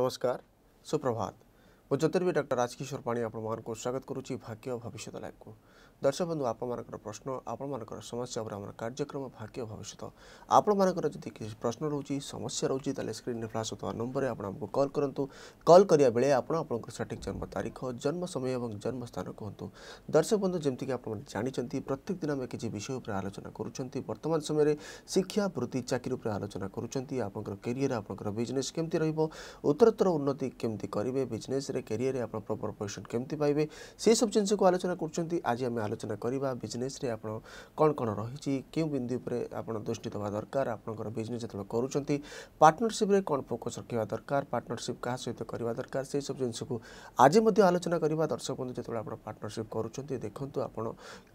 नमस्कार सुप्रभात ମୁଁ ଜ୍ୟୋତିର୍ବି ଡକ୍ଟର ରାଜକିଶୋର ପାଣି ଆପଣମାନଙ୍କୁ ସ୍ୱାଗତ କରୁଛି ଭାଗ୍ୟ ଭବିଷ୍ୟତ ଲାଇଭ୍କୁ ଦର୍ଶକ ବନ୍ଧୁ ଆପଣମାନଙ୍କର ପ୍ରଶ୍ନ ଆପଣମାନଙ୍କର ସମସ୍ୟା ଉପରେ ଆମର କାର୍ଯ୍ୟକ୍ରମ ଭାଗ୍ୟ ଭବିଷ୍ୟତ ଆପଣମାନଙ୍କର ଯଦି କିଛି ପ୍ରଶ୍ନ ରହୁଛି ସମସ୍ୟା ରହୁଛି ତାହେଲେ ସ୍କ୍ରିନ୍ରେ ଫ୍ଲାସ୍ ହେଉଥିବା ନମ୍ବରରେ ଆପଣ ଆମକୁ କଲ୍ କରନ୍ତୁ କଲ୍ କରିବା ବେଳେ ଆପଣ ଆପଣଙ୍କର ସଠିକ୍ ଜନ୍ମ ତାରିଖ ଜନ୍ମ ସମୟ ଏବଂ ଜନ୍ମ ସ୍ଥାନ କୁହନ୍ତୁ ଦର୍ଶକ ବନ୍ଧୁ ଯେମିତିକି ଆପଣମାନେ ଜାଣିଛନ୍ତି ପ୍ରତ୍ୟେକ ଦିନ ଆମେ କିଛି ବିଷୟ ଉପରେ ଆଲୋଚନା କରୁଛନ୍ତି ବର୍ତ୍ତମାନ ସମୟରେ ଶିକ୍ଷା ବୃତ୍ତି ଚାକିରି ଉପରେ ଆଲୋଚନା କରୁଛନ୍ତି ଆପଣଙ୍କର କ୍ୟାରିୟର୍ ଆପଣଙ୍କର ବିଜନେସ୍ କେମିତି ରହିବ ଉତ୍ତରୋତ୍ତର ଉନ୍ନତି କେମିତି କରିବେ ବିଜନେସ୍ରେ আপনার ক্যারিয়ারে আপনার প্রপর পজিশন কেমতি পাইবে সেই সব জিনিসকে আলোচনা করছেন আজ আমি আলোচনা করা বিজনেসরে আপনার কোণ কোণ রয়েছে কেউ বিন্দু উপরে আপনার দৃষ্টি দেওয়া দরকার আপনার বিজনেস যেত করছেন পার্টনরশিপ্রে কোণ ফোকস রক্ষা দরকার পার্টনরশিপ কাহা সহিত করা দরকার সেই সব জিনিসকে আজ আলোচনা করা দর্শক বন্ধু যেত আপনার পার্টনরশিপ করছেন দেখুন আপনার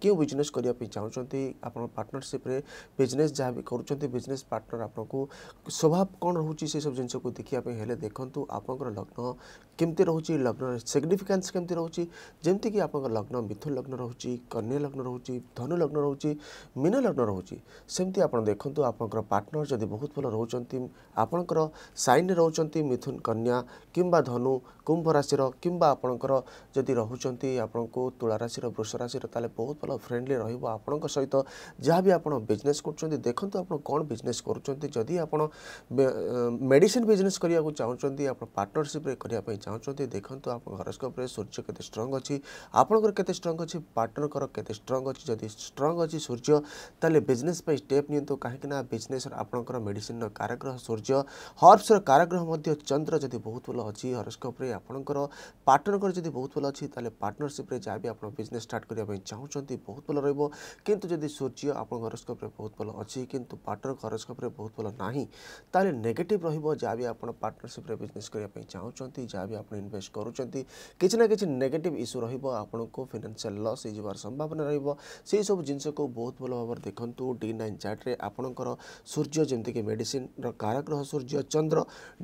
কেউ বিজনেস করা চাহুমান আপনার পার্টনরশিপ্রে বিজনেস যা भी कर बिजनेस पार्टनर आपको स्वभाव कौन रोचे से सब जिनस को देखापी देखूँ आप लग्न केमती रोचे लग्न सिग्निफिकेन्स केमती रोचे जमीक आप लग्न मिथुन लग्न रोच कन्या लग्न रोचे धनु लग्न रोच मीन लग्न रोचे सेमती आप देखु आपंकर पार्टनर जब बहुत भल रोच आपणकर सैन रोच मिथुन कन्या कि धनु कुंभ राशि कि आपणकर जदि रोचार तुलाशि वृष राशि तेल बहुत भल फ्रेंडली रण सहित जहाँ भी आप बिजनेस कर देखते आप कौन बिजनेस कर मेडिसीन बिजनेस करने को चाहते आप पार्टनरसीप्रे चाहते देखु आप हरोस्कोप सूर्य के स्ट्रंग अच्छी आपंकर स्ट्रंग अच्छी पार्टनर के स्ट्रंग अच्छी जदि स्ट्रंग अच्छी सूर्य तेल बिजनेस स्टेप नि कहीं बिजनेस आपंकर मेडिसीन कारग्रह सूर्य हर्ब्स कारग्रह चंद्र जदि बहुत भल अच्छी हरस्कोप्रे आपंकर पार्टनर जब बहुत भल अच्छी तेल पार्टनरसीप जहाँ भी आप बिजनेस स्टार्ट करने चाहते बहुत भल रोक जदि सूर्य आप हरोस्कोप बहुत भल अच्छी कितु पार्टनर हरोस्कोप बहुत भल ना तेल नेगेटिव रहा भी आप पार्टनरसीप बिजनेस करने चाहते जहाँ भी आप इनभेस्ट प्रवेश କରୁଛନ୍ତି କିଛି ନା କିଛି ନେଗେଟିଭ୍ ଇସ୍ୟୁ ରହିବ ଆପଣଙ୍କୁ ଫିନାନ୍ସିଆଲ୍ ଲସ୍ ହେଇଯିବାର ସମ୍ଭାବନା ରହିବ ସେହିସବୁ ଜିନିଷକୁ ବହୁତ ଭଲ ଭାବରେ ଦେଖନ୍ତୁ ଡି ନାଇନ୍ ଚାର୍ଟରେ ଆପଣଙ୍କର ସୂର୍ଯ୍ୟ ଯେମିତିକି ମେଡ଼ିସିନ୍ର କାରଗ୍ରହ ସୂର୍ଯ୍ୟ ଚନ୍ଦ୍ର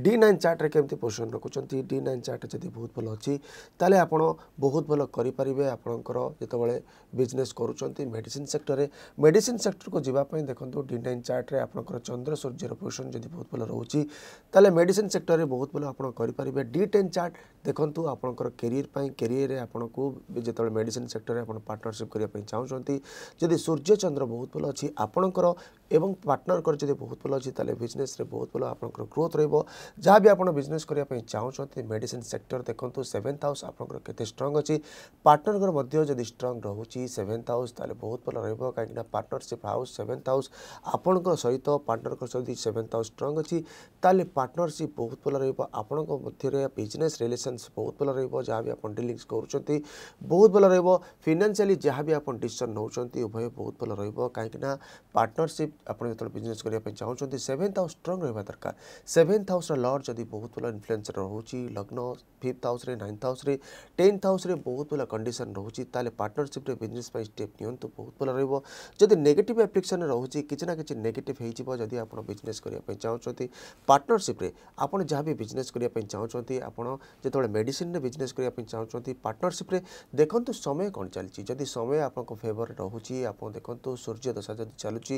ଡି ନାଇନ୍ ଚାର୍ଟରେ କେମିତି ପୋଜିସନ୍ ରଖୁଛନ୍ତି ଡି ନାଇନ୍ ଚାର୍ଟ ଯଦି ବହୁତ ଭଲ ଅଛି ତାହେଲେ ଆପଣ ବହୁତ ଭଲ କରିପାରିବେ ଆପଣଙ୍କର ଯେତେବେଳେ ବିଜନେସ୍ କରୁଛନ୍ତି ମେଡ଼ିସିନ୍ ସେକ୍ଟରରେ ମେଡ଼ିସିନ୍ ସେକ୍ଟରକୁ ଯିବା ପାଇଁ ଦେଖନ୍ତୁ ଡି ନାଇନ୍ ଚାର୍ଟରେ ଆପଣଙ୍କର ଚନ୍ଦ୍ର ସୂର୍ଯ୍ୟର ପୋଜିସନ୍ ଯଦି ବହୁତ ଭଲ ରହୁଛି ତାହେଲେ ମେଡ଼ିସିନ୍ ସେକ୍ଟରରେ ବହୁତ ଭଲ ଆପଣ କରିପାରିବେ ଡି ଟେନ୍ ଚାର୍ଟ ଦେଖନ୍ତୁ ଆପଣଙ୍କର କ୍ୟାରିୟର ପାଇଁ କ୍ୟାରିୟରରେ ଆପଣଙ୍କୁ ଯେତେବେଳେ ମେଡ଼ିସିନ ସେକ୍ଟରରେ ଆପଣ ପାର୍ଟନରସିପ୍ କରିବା ପାଇଁ ଚାହୁଁଛନ୍ତି ଯଦି ସୂର୍ଯ୍ୟଚନ୍ଦ୍ର ବହୁତ ଭଲ ଅଛି ଆପଣଙ୍କର এবং ପାର୍ଟନର ଯଦି ବହୁତ ଭଲ ଅଛି ତାହେଲେ ବିଜନେସ୍ରେ ବହୁତ ଭଲ ଆପଣଙ୍କର ଗ୍ରୋଥ୍ ରହିବ ଯାହା ବି ଆପଣ ବିଜନେସ୍ କରିବା ପାଇଁ ଚାହୁଁଛନ୍ତି ମେଡ଼ିସିନ୍ ସେକ୍ଟର ଦେଖନ୍ତୁ ସେଭେନ୍ଥ ହାଉସ୍ ଆପଣଙ୍କର କେତେ ଷ୍ଟ୍ରଙ୍ଗ ଅଛି ପାର୍ଟନରଙ୍କର ମଧ୍ୟ ଯଦି ଷ୍ଟ୍ରଙ୍ଗ ରହୁଛି ସେଭେନ୍ଥ ହାଉସ୍ ତାହେଲେ ବହୁତ ଭଲ ରହିବ କାହିଁକିନା ପାର୍ଟନରସିପ୍ ହାଉସ୍ ସେଭେନ୍ଥ ହାଉସ୍ ଆପଣଙ୍କ ସହିତ ପାର୍ଟନରଙ୍କ ଯଦି ସେଭେନ୍ଥ ହାଉସ୍ ଷ୍ଟ୍ରଙ୍ଗ ଅଛି ତାହେଲେ ପାର୍ଟନରସିପ୍ ବହୁତ ଭଲ ରହିବ ଆପଣଙ୍କ ମଧ୍ୟରେ ବିଜନେସ୍ ରିଲେସନ୍ସ ବହୁତ ଭଲ ରହିବ ଯାହା ବି ଆପଣ ଡିଲିଂସ୍ କରୁଛନ୍ତି ବହୁତ ଭଲ ରହିବ ଫିନାନ୍ସିଆଲି ଯାହା ବି ଆପଣ ଡିସିସନ୍ ନେଉଛନ୍ତି ଉଭୟ ବହୁତ ଭଲ ରହିବ କାହିଁକିନା ପାର୍ଟନରସିପ୍ ଆପଣ ଯେତେବେଳେ ବିଜନେସ୍ କରିବା ପାଇଁ ଚାହୁଁଛନ୍ତି ସେଭେନ୍ଥ ହାଉସ୍ ଷ୍ଟ୍ରଙ୍ଗ ରହିବା ଦରକାର ସେଭେନ୍ଥ ହାଉସ୍ର ଲର୍ଡ଼ ଯଦି ବହୁତ ଭଲ ଇନଫ୍ଲୁଏନ୍ସ ରହୁଛି ଲଗ୍ନ ଫିଫ୍ଥ ହାଉସ୍ରେ ନାଇନ୍ଥ ହାଉସ୍ରେ ଟେନ୍ଥ ହାଉସ୍ରେ ବହୁତ ଭଲ କଣ୍ଡିସନ୍ ରହୁଛି ତାହେଲେ ପାର୍ଟନରସିପ୍ରେ ବିଜନେସ୍ ପାଇଁ ଷ୍ଟେପ୍ ନିଅନ୍ତୁ ବହୁତ ଭଲ ରହିବ ଯଦି ନେଗେଟିଭ୍ ଆପ୍ଲିକେସନ୍ ରହୁଛି କିଛି ନା କିଛି ନେଗେଟିଭ୍ ହେଇଯିବ ଯଦି ଆପଣ ବିଜନେସ୍ କରିବା ପାଇଁ ଚାହୁଁଛନ୍ତି ପାର୍ଟନରସିପ୍ରେ ଆପଣ ଯାହା ବି ବିଜନେସ୍ କରିବା ପାଇଁ ଚାହୁଁଛନ୍ତି ଆପଣ ଯେତେବେଳେ ମେଡ଼ିସିନରେ ବିଜନେସ୍ କରିବା ପାଇଁ ଚାହୁଁଛନ୍ତି ପାର୍ଟନରସିପ୍ରେ ଦେଖନ୍ତୁ ସମୟ କ'ଣ ଚାଲିଛି ଯଦି ସମୟ ଆପଣଙ୍କ ଫେଭରରେ ରହୁଛି ଆପଣ ଦେଖନ୍ତୁ ସୂର୍ଯ୍ୟ ଦଶା ଯଦି ଚାଲୁଛି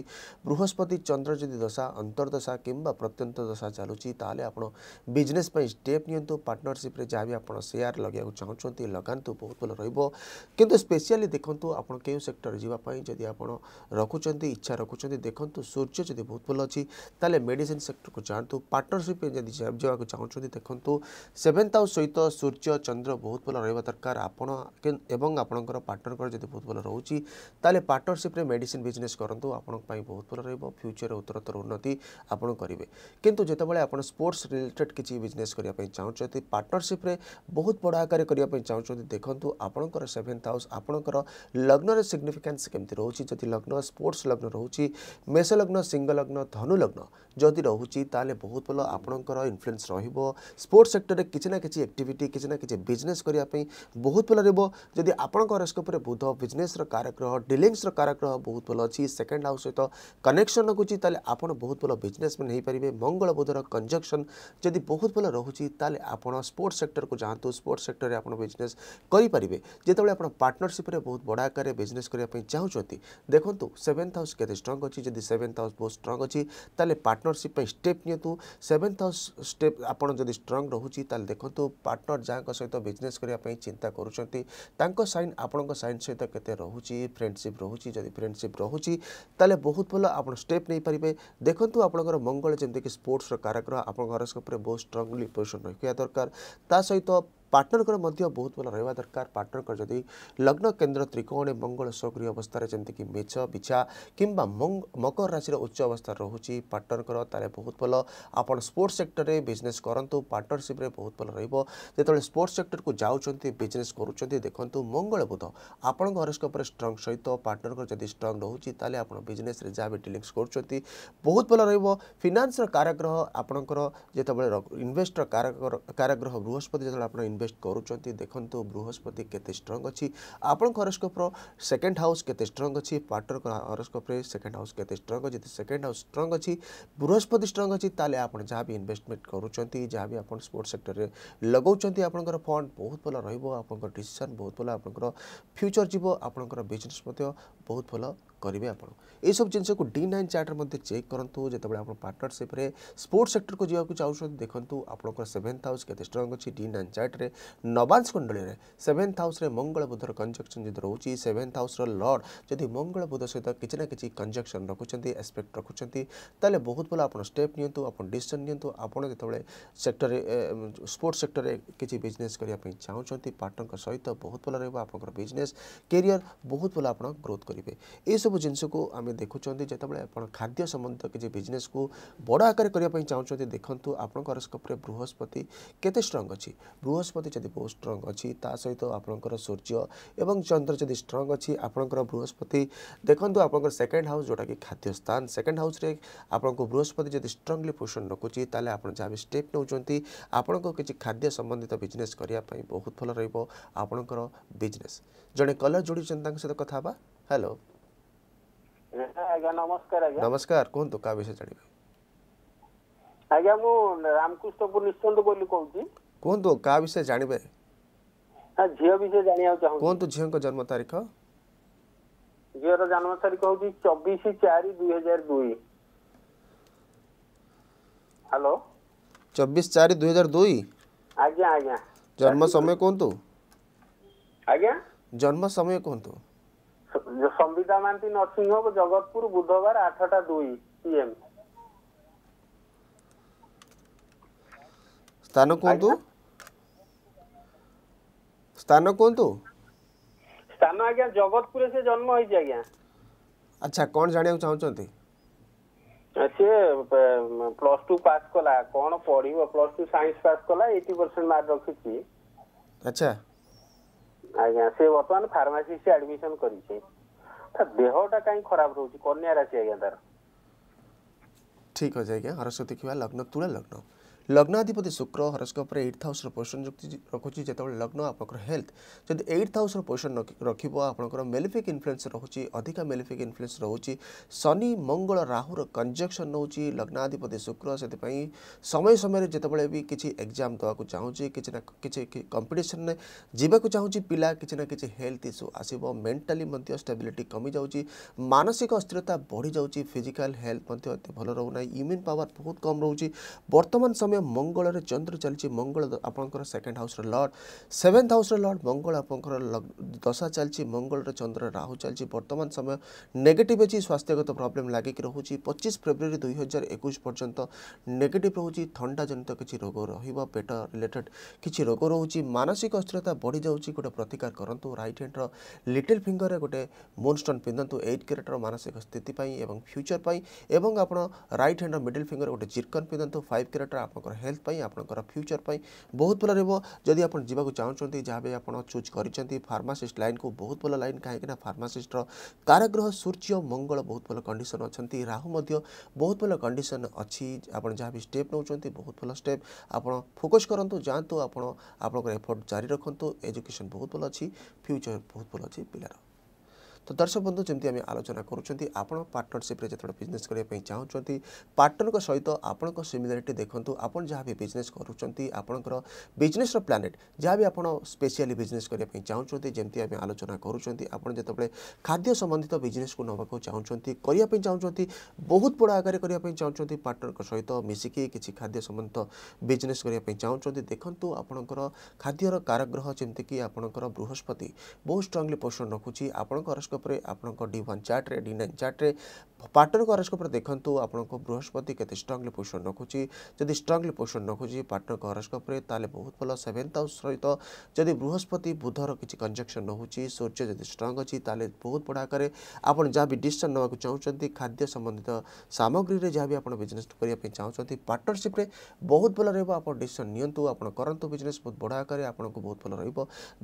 বৃহস্পতি চন্দ্র যদি দশা ଅନ୍ତର୍ଦଶା କିମ୍ବା ପ୍ରତ୍ୟନ୍ତ ଦଶା ଚାଲୁଛି ତାହେଲେ ଆପଣ ବିଜନେସ୍ ପାଇଁ ଷ୍ଟେପ୍ ନିଅନ୍ତୁ ପାର୍ଟନରସିପ୍ରେ ଯାହା ବି ଆପଣ ସେୟାର ଲଗାଇବାକୁ ଚାହୁଁଛନ୍ତି ଲଗାନ୍ତୁ ବହୁତ ଭଲ ରହିବ କିନ୍ତୁ ସ୍ପେଶିଆଲି ଦେଖନ୍ତୁ ଆପଣ କେଉଁ ସେକ୍ଟର ଯିବା ପାଇଁ ଯଦି ଆପଣ ରଖୁଛନ୍ତି ଇଚ୍ଛା ରଖୁଛନ୍ତି ଦେଖନ୍ତୁ ସୂର୍ଯ୍ୟ ଯଦି ବହୁତ ଭଲ ଅଛି ତାହେଲେ ମେଡ଼ିସିନ୍ ସେକ୍ଟରକୁ ଯାଆନ୍ତୁ ପାର୍ଟନରସିପ୍ରେ ଯଦି ଯିବାକୁ ଚାହୁଁଛନ୍ତି ଦେଖନ୍ତୁ ସେଭେନ୍ଥ ହାଉସ୍ ସହିତ ସୂର୍ଯ୍ୟ ଚନ୍ଦ୍ର ବହୁତ ଭଲ ରହିବା ଦରକାର ଆପଣ ଏବଂ ଆପଣଙ୍କର ପାର୍ଟନରଙ୍କର ଯଦି ବହୁତ ଭଲ ରହୁଛି ତାହେଲେ ପାର୍ଟନରସିପ୍ରେ ମେଡ଼ିସିନ୍ ବିଜନେସ୍ କରନ୍ତୁ ଆପଣଙ୍କ ପାଇଁ ବହୁତ ଭଲ କ୍ଷେତ୍ରରେ ଏବଂ ଫ୍ୟୁଚରରେ ଉତ୍ତରୋତ୍ତର ଉନ୍ନତି ଆପଣ କରିବେ କିନ୍ତୁ ଯେତେବେଳେ ଆପଣ ସ୍ପୋର୍ଟସ ରିଲେଟେଡ୍ କିଛି ବିଜନେସ୍ କରିବା ପାଇଁ ଚାହୁଁଛନ୍ତି ପାର୍ଟନରସିପ୍ରେ ବହୁତ ବଡ଼ ଆକାରରେ କରିବା ପାଇଁ ଚାହୁଁଛନ୍ତି ଦେଖନ୍ତୁ ଆପଣଙ୍କର ସେଭେନ୍ଥ ହାଉସ୍ ଆପଣଙ୍କର ଲଗ୍ନରେ ସିଗ୍ନିଫିକାନ୍ସ କେମିତି ରହୁଛି ଯଦି ଲଗ୍ନ ସ୍ପୋର୍ଟସ ଲଗ୍ନ ରହୁଛି ମେଷ ଲଗ୍ନ ସିଂହ ଲଗ୍ନ ଧନୁ ଲଗ୍ନ ଯଦି ରହୁଛି ତାହେଲେ ବହୁତ ଭଲ ଆପଣଙ୍କର ଇନଫ୍ଲୁଏନ୍ସ ରହିବ ସ୍ପୋର୍ଟସ ସେକ୍ଟରରେ କିଛି ନା କିଛି ଆକ୍ଟିଭିଟି କିଛି ନା କିଛି ବିଜନେସ୍ କରିବା ପାଇଁ ବହୁତ ଭଲ ରହିବ ଯଦି ଆପଣଙ୍କ ହରସ୍କୋପରେ ବୁଧ ବିଜନେସ୍ର କାରକ ଗ୍ରହ ଡିଲିଙ୍ଗସ୍ର କାରକ ଗ୍ରହ ବହୁତ ଭଲ ଅଛି ସେକେଣ୍ଡ ହାଉସ୍ ସହିତ कनेक्शन रखुच्छी ताले आपड़ बहुत भल बिजनेसमैन हो पारे मंगल बुधर कंजक्शन जदि बहुत भल रोचे ताले आपड़ स्पोर्ट्स सेक्टर को जातु स्पोर्ट्स सेक्टर में आज बिजनेस करेंगे जिते आप पार्टनरसीप बहुत बड़ा आकार बिजनेस करने चाहते देखो सेवेन्थ हाउस के स्ट्रंग अच्छी जब सेवेन्थ हाउस बहुत स्ट्रंग अच्छी तेल पार्टनरसीप स्टेप नि सेवेन्थ हाउस स्टेप आपड़ जब स्ट्रंग रोचे ताले देखो पार्टनर तो जहाँ सहित बिजनेस करने चिंता करुँच सैन आपण सहित के रोचे फ्रेंडसीप रोचे जब फ्रेंडसीप रोचे बहुत भल ଆପଣ ଷ୍ଟେପ୍ ନେଇପାରିବେ ଦେଖନ୍ତୁ ଆପଣଙ୍କର ମଙ୍ଗଳ ଯେମିତିକି ସ୍ପୋର୍ଟସର କାରକ ଆପଣଙ୍କ ହରସ୍କୋପରେ ବହୁତ ଷ୍ଟ୍ରଙ୍ଗଲି ପୋଜିସନ୍ ରଖିବା ଦରକାର ତା ସହିତ ପାର୍ଟନରଙ୍କର ମଧ୍ୟ ବହୁତ ଭଲ ରହିବା ଦରକାର ପାର୍ଟନରଙ୍କର ଯଦି ଲଗ୍ନ କେନ୍ଦ୍ର ତ୍ରିକୋଣରେ ମଙ୍ଗଳ ସକ୍ରିୟ ଅବସ୍ଥାରେ ଯେମିତିକି ମେଛ ବିଛା କିମ୍ବା ମକର ରାଶିର ଉଚ୍ଚ ଅବସ୍ଥା ରହୁଛି ପାର୍ଟନରଙ୍କର ତାହେଲେ ବହୁତ ଭଲ ଆପଣ ସ୍ପୋର୍ଟସ୍ ସେକ୍ଟରରେ ବିଜନେସ୍ କରନ୍ତୁ ପାର୍ଟନରସିପ୍ରେ ବହୁତ ଭଲ ରହିବ ଯେତେବେଳେ ସ୍ପୋର୍ଟସ୍ ସେକ୍ଟରକୁ ଯାଉଛନ୍ତି ବିଜନେସ୍ କରୁଛନ୍ତି ଦେଖନ୍ତୁ ମଙ୍ଗଳ ବୁଧ ଆପଣଙ୍କ ହରସ୍କୋପରେ ଷ୍ଟ୍ରଙ୍ଗ ସହିତ ପାର୍ଟନରଙ୍କର ଯଦି ଷ୍ଟ୍ରଙ୍ଗ ରହୁଛି ତାହେଲେ ଆପଣ ବିଜନେସ୍ରେ ଯାହା ବି ଡିଲିଂସ୍ କରୁଛନ୍ତି ବହୁତ ଭଲ ରହିବ ଫିନାନ୍ସର କାରାଗ୍ରହ ଆପଣଙ୍କର ଯେତେବେଳେ ଇନଭେଷ୍ଟର କାରାଗ୍ରହ ବୃହସ୍ପତି ଯେତେବେଳେ ଆପଣ ଇନଭେଷ୍ଟ ଇନଭେଷ୍ଟ କରୁଛନ୍ତି ଦେଖନ୍ତୁ ବୃହସ୍ପତି କେତେ ଷ୍ଟ୍ରଙ୍ଗ ଅଛି ଆପଣଙ୍କ ହରସ୍କୋପ୍ର ସେକେଣ୍ଡ ହାଉସ୍ କେତେ ଷ୍ଟ୍ରଙ୍ଗ ଅଛି ପାର୍ଟନର ହରସ୍କୋପ୍ରେ ସେକେଣ୍ଡ ହାଉସ୍ କେତେ ଷ୍ଟ୍ରଙ୍ଗ ଅଛି ଯଦି ସେକେଣ୍ଡ ହାଉସ୍ ଷ୍ଟ୍ରଙ୍ଗ ଅଛି ବୃହସ୍ପତି ଷ୍ଟ୍ରଙ୍ଗ ଅଛି ତାହେଲେ ଆପଣ ଯାହା ବି ଇନଭେଷ୍ଟମେଣ୍ଟ କରୁଛନ୍ତି ଯାହା ବି ଆପଣ ସ୍ପୋର୍ଟ ସେକ୍ଟରରେ ଲଗାଉଛନ୍ତି ଆପଣଙ୍କର ଫଣ୍ଡ ବହୁତ ଭଲ ରହିବ ଆପଣଙ୍କର ଡିସିସନ୍ ବହୁତ ଭଲ ଆପଣଙ୍କର ଫ୍ୟୁଚର୍ ଯିବ ଆପଣଙ୍କର ବିଜନେସ୍ ମଧ୍ୟ ବହୁତ ଭଲ କରିବେ ଆପଣ ଏଇସବୁ ଜିନିଷକୁ ଡି ନାଇନ୍ ଚାର୍ଟରେ ମଧ୍ୟ ଚେକ୍ କରନ୍ତୁ ଯେତେବେଳେ ଆପଣ ପାର୍ଟନରସିପ୍ରେ ସ୍ପୋର୍ଟ ସେକ୍ଟରକୁ ଯିବାକୁ ଚାହୁଁଛନ୍ତି ଦେଖନ୍ତୁ ଆପଣଙ୍କର ସେଭେନ୍ଥ ହାଉସ୍ କେତେ ଷ୍ଟ୍ରଙ୍ଗ ଅଛି ଡି ନାଇନ୍ ଚାର୍ଟରେ ନବାଂଶ କୁଣ୍ଡଳୀରେ ସେଭେନ୍ଥ ହାଉସ୍ରେ ମଙ୍ଗଳ ବୁଧର କଞ୍ଜକ୍ସନ୍ ଯଦି ରହୁଛି ସେଭେନ୍ଥ ହାଉସ୍ର ଲର୍ଡ଼ ଯଦି ମଙ୍ଗଳ ବୁଧ ସହିତ କିଛି ନା କିଛି କଞ୍ଜକ୍ସନ୍ ରଖୁଛନ୍ତି ଏସ୍ପେକ୍ଟ ରଖୁଛନ୍ତି ତାହେଲେ ବହୁତ ଭଲ ଆପଣ ଷ୍ଟେପ୍ ନିଅନ୍ତୁ ଆପଣ ଡିସିସନ୍ ନିଅନ୍ତୁ ଆପଣ ଯେତେବେଳେ ସେକ୍ଟରରେ ସ୍ପୋର୍ଟ ସେକ୍ଟରରେ କିଛି ବିଜନେସ୍ କରିବା ପାଇଁ ଚାହୁଁଛନ୍ତି ପାର୍ଟନରଙ୍କ ସହିତ ବହୁତ ଭଲ ରହିବ ଆପଣଙ୍କର ବିଜନେସ୍ କେରିୟର ବହୁତ ଭଲ ଆପଣ ଗ୍ରୋଥ୍ କରିବେ ଏସବୁ ସବୁ ଜିନିଷକୁ ଆମେ ଦେଖୁଛନ୍ତି ଯେତେବେଳେ ଆପଣ ଖାଦ୍ୟ ସମ୍ବନ୍ଧୀୟ କିଛି ବିଜନେସ୍କୁ ବଡ଼ ଆକାରରେ କରିବା ପାଇଁ ଚାହୁଁଛନ୍ତି ଦେଖନ୍ତୁ ଆପଣଙ୍କ ହରସ୍କୋପ୍ରେ ବୃହସ୍ପତି କେତେ ଷ୍ଟ୍ରଙ୍ଗ୍ ଅଛି ବୃହସ୍ପତି ଯଦି ବହୁତ ଷ୍ଟ୍ରଙ୍ଗ ଅଛି ତା ସହିତ ଆପଣଙ୍କର ସୂର୍ଯ୍ୟ ଏବଂ ଚନ୍ଦ୍ର ଯଦି ଷ୍ଟ୍ରଙ୍ଗ୍ ଅଛି ଆପଣଙ୍କର ବୃହସ୍ପତି ଦେଖନ୍ତୁ ଆପଣଙ୍କର ସେକେଣ୍ଡ ହାଉସ୍ ଯେଉଁଟାକି ଖାଦ୍ୟ ସ୍ଥାନ ସେକେଣ୍ଡ ହାଉସ୍ରେ ଆପଣଙ୍କୁ ବୃହସ୍ପତି ଯଦି ଷ୍ଟ୍ରଙ୍ଗଲି ପୋଷଣ ରଖୁଛି ତାହେଲେ ଆପଣ ଯାହା ବି ଷ୍ଟେପ୍ ନେଉଛନ୍ତି ଆପଣଙ୍କ କିଛି ଖାଦ୍ୟ ସମ୍ବନ୍ଧିତ ବିଜନେସ୍ କରିବା ପାଇଁ ବହୁତ ଭଲ ରହିବ ଆପଣଙ୍କର ବିଜନେସ୍ ଜଣେ କଲର୍ ଯୋଡ଼ିଛନ୍ତି ତାଙ୍କ ସହିତ କଥା ହେବା ହ୍ୟାଲୋ नमस्कार कौन तो का विषय जानिबे आज्ञा मु रामकृष्णपुर निश्चंद बोली कहू छी कौन तो का विषय जानिबे हां जिय विषय जानिया चाहू कौन तो जिय को जन्म तारीख जिय रो जन्म तारीख हो छी 24 4 2002 हेलो 24 4 2002 आज्ञा आज्ञा जन्म समय कोन तो आज्ञा जन्म समय कोन तो ସମ୍ବିତା ମହାନ୍ତି ନରସିଂହବ ଜଗତପୁର ବୁଧବାର ଆଠଟା ଦୁଇ ପିଏମ୍ ସ୍ଥାନ କୁହନ୍ତୁ ସ୍ଥାନ କୁହନ୍ତୁ ସ୍ଥାନ ଆଜ୍ଞା ଜଗତପୁରରେ ସେ ଜନ୍ମ ହେଇଛି ଆଜ୍ଞା ଆଚ୍ଛା କ'ଣ ଜାଣିବାକୁ ଚାହୁଁଛନ୍ତି ସିଏ ପ୍ଲସ୍ ଟୁ ପାସ୍ କଲା କ'ଣ ପଢ଼ିବ ପ୍ଲସ୍ ଟୁ ସାଇନ୍ସ ପାସ୍ କଲା ଏଇଟି ପରସେଣ୍ଟ ମାର୍କ ରଖିଛି ଆଚ୍ଛା ଆଜ୍ଞା ସେ ବର୍ତ୍ତମାନ ଫାର୍ମାସିଷ୍ଟ ଆଡ଼ମିସନ୍ କରିଛି ତା ଦେହଟା କାହିଁ ଖରାପ ରହୁଛି କନ୍ୟା ରାଶି ଆଜ୍ଞା ତାର ଠିକ୍ ଅଛି ଆଜ୍ଞା ହରସ୍ୱ ଦେଖିବା ଲଗ୍ନ ତୁଳା ଲଗ୍ନ ଲଗ୍ନାଧିପତି ଶୁକ୍ର ହରସ୍କୋପରେ ଏଇଟ୍ ହାଉସ୍ର ପୋଜିସନ୍ ଯୁକ୍ତି ରଖୁଛି ଯେତେବେଳେ ଲଗ୍ନ ଆପଣଙ୍କର ହେଲ୍ଥ ଯଦି ଏଇଟ୍ ହାଉସ୍ର ପୋଜିସନ୍ ରଖିବ ଆପଣଙ୍କର ମେଲିଫିକ୍ ଇନଫ୍ଲୁଏନ୍ସ ରହୁଛି ଅଧିକା ମେଲିଫିକ୍ ଇନଫ୍ଲୁଏନ୍ସ ରହୁଛି ଶନି ମଙ୍ଗଳ ରାହୁର କଞ୍ଜକ୍ସନ୍ ନେଉଛି ଲଗ୍ନାଧିପତି ଶୁକ୍ର ସେଥିପାଇଁ ସମୟ ସମୟରେ ଯେତେବେଳେ ବି କିଛି ଏକ୍ଜାମ୍ ଦେବାକୁ ଚାହୁଁଛି କିଛି ନା କିଛି କମ୍ପିଟିସନ୍ରେ ଯିବାକୁ ଚାହୁଁଛି ପିଲା କିଛି ନା କିଛି ହେଲ୍ଥ ଇସ୍ୟୁ ଆସିବ ମେଣ୍ଟାଲି ମଧ୍ୟ ଷ୍ଟେବିଲିଟି କମିଯାଉଛି ମାନସିକ ଅସ୍ଥିରତା ବଢ଼ିଯାଉଛି ଫିଜିକାଲ୍ ହେଲ୍ଥ ମଧ୍ୟ ଏତେ ଭଲ ରହୁନାହିଁ ଇମ୍ୟୁନ୍ ପାୱାର ବହୁତ କମ୍ ରହୁଛି ବର୍ତ୍ତମାନ ସମୟ ପ୍ରଥମେ ମଙ୍ଗଳରେ ଚନ୍ଦ୍ର ଚାଲିଛି ମଙ୍ଗଳ ଆପଣଙ୍କର ସେକେଣ୍ଡ ହାଉସ୍ର ଲର୍ଡ଼ ସେଭେନ୍ଥ ହାଉସ୍ର ଲର୍ଡ଼ ମଙ୍ଗଳ ଆପଣଙ୍କର ଦଶା ଚାଲିଛି ମଙ୍ଗଳରେ ଚନ୍ଦ୍ର ରାହୁ ଚାଲିଛି ବର୍ତ୍ତମାନ ସମୟ ନେଗେଟିଭ୍ ଅଛି ସ୍ୱାସ୍ଥ୍ୟଗତ ପ୍ରୋବ୍ଲେମ୍ ଲାଗିକି ରହୁଛି ପଚିଶ ଫେବୃଆରୀ ଦୁଇ ହଜାର ଏକୋଇଶ ପର୍ଯ୍ୟନ୍ତ ନେଗେଟିଭ୍ ରହୁଛି ଥଣ୍ଡାଜନିତ କିଛି ରୋଗ ରହିବ ପେଟ ରିଲେଟେଡ୍ କିଛି ରୋଗ ରହୁଛି ମାନସିକ ଅସ୍ଥିରତା ବଢ଼ିଯାଉଛି ଗୋଟେ ପ୍ରତିକାର କରନ୍ତୁ ରାଇଟ୍ ହ୍ୟାଣ୍ଡର ଲିଟିଲ୍ ଫିଙ୍ଗରରେ ଗୋଟେ ମୁନଷ୍ଟୋନ୍ ପିନ୍ଧନ୍ତୁ ଏଇଟ୍ କ୍ୟାରେଟ୍ର ମାନସିକ ସ୍ଥିତି ପାଇଁ ଏବଂ ଫ୍ୟୁଚର୍ ପାଇଁ ଏବଂ ଆପଣ ରାଇଟ୍ ହ୍ୟାଣ୍ଡର ମିଡିଲ୍ ଫିଙ୍ଗର ଗୋଟେ ଜିର୍କନ୍ ପିନ୍ଧନ୍ତୁ ଫାଇଭ୍ କ୍ୟାରେଟ୍ର ଆପଣ ଆପଣଙ୍କର ହେଲ୍ଥ ପାଇଁ ଆପଣଙ୍କର ଫ୍ୟୁଚର ପାଇଁ ବହୁତ ଭଲ ରହିବ ଯଦି ଆପଣ ଯିବାକୁ ଚାହୁଁଛନ୍ତି ଯାହାବି ଆପଣ ଚୁଜ୍ କରିଛନ୍ତି ଫାର୍ମାସିଷ୍ଟ ଲାଇନ୍କୁ ବହୁତ ଭଲ ଲାଇନ୍ କାହିଁକିନା ଫାର୍ମାସିଷ୍ଟର କାରାଗ୍ରହ ସୂର୍ଯ୍ୟ ମଙ୍ଗଳ ବହୁତ ଭଲ କଣ୍ଡିସନ୍ ଅଛନ୍ତି ରାହୁ ମଧ୍ୟ ବହୁତ ଭଲ କଣ୍ଡିସନ୍ ଅଛି ଆପଣ ଯାହାବି ଷ୍ଟେପ୍ ନେଉଛନ୍ତି ବହୁତ ଭଲ ଷ୍ଟେପ୍ ଆପଣ ଫୋକସ୍ କରନ୍ତୁ ଯାଆନ୍ତୁ ଆପଣ ଆପଣଙ୍କର ଏଫର୍ଟ ଜାରି ରଖନ୍ତୁ ଏଜୁକେସନ୍ ବହୁତ ଭଲ ଅଛି ଫ୍ୟୁଚର ବହୁତ ଭଲ ଅଛି ପିଲାର তো দর্শক বন্ধু যেমন আমি আলোচনা করছেন আপনার পার্টনরশিপে যেত বিজনেস করা চাহুমান পার্টনর সহিত আপনার সিমিলারিটি দেখুন আপনার যা বি বিজনেস করছেন আপনার বিজনেসর প্ল্যানেট যা বি আপনার স্পেশালি বিজনেস করা চাহুমান যেমন আমি আলোচনা করছেন আপনার যেতবে খাদ্য সম্বন্ধিত বিজনেসক নেওয়া চাহুমান করা চাহুমান বহুত বড় আকারে করা চাহুমান পার্টনর সহিত মিশিকি কিছু খাদ্য সম্বন্ধিত বিজনেস করা চাহুমান দেখুন আপনার খাদ্যর কারগ্রহ যেমিকি আপনার বৃহস্পতি বহু স্ট্রংলি পোষণ রাখুছি আপনার ହରସ୍କୋପ୍ରେ ଆପଣଙ୍କ ଡି ୱାନ୍ ଚାର୍ଟରେ ଡି ନାଇନ୍ ଚାର୍ଟରେ ପାର୍ଟନରକୁ ହରସ୍କୋପ୍ରେ ଦେଖନ୍ତୁ ଆପଣଙ୍କ ବୃହସ୍ପତି କେତେ ଷ୍ଟ୍ରଙ୍ଗଲି ପୋଜିସନ୍ ରଖୁଛି ଯଦି ଷ୍ଟ୍ରଙ୍ଗଲି ପୋଜିସନ୍ ରଖୁଛି ପାର୍ଟନରଙ୍କ ହରସ୍କୋପ୍ରେ ତାହେଲେ ବହୁତ ଭଲ ସେଭେନ୍ଥ ହାଉସ୍ ସହିତ ଯଦି ବୃହସ୍ପତି ବୁଧର କିଛି କଞ୍ଜକ୍ସନ୍ ରହୁଛି ସୂର୍ଯ୍ୟ ଯଦି ଷ୍ଟ୍ରଙ୍ଗ ଅଛି ତାହେଲେ ବହୁତ ବଡ଼ ଆକାରରେ ଆପଣ ଯାହା ବି ଡିସିସନ୍ ନେବାକୁ ଚାହୁଁଛନ୍ତି ଖାଦ୍ୟ ସମ୍ବନ୍ଧିତ ସାମଗ୍ରୀରେ ଯାହା ବି ଆପଣ ବିଜନେସ୍ କରିବା ପାଇଁ ଚାହୁଁଛନ୍ତି ପାର୍ଟନରସିପ୍ରେ ବହୁତ ଭଲ ରହିବ ଆପଣ ଡିସିସନ୍ ନିଅନ୍ତୁ ଆପଣ କରନ୍ତୁ ବିଜନେସ୍ ବହୁତ ବଡ଼ ଆକାରରେ ଆପଣଙ୍କୁ ବହୁତ ଭଲ ରହିବ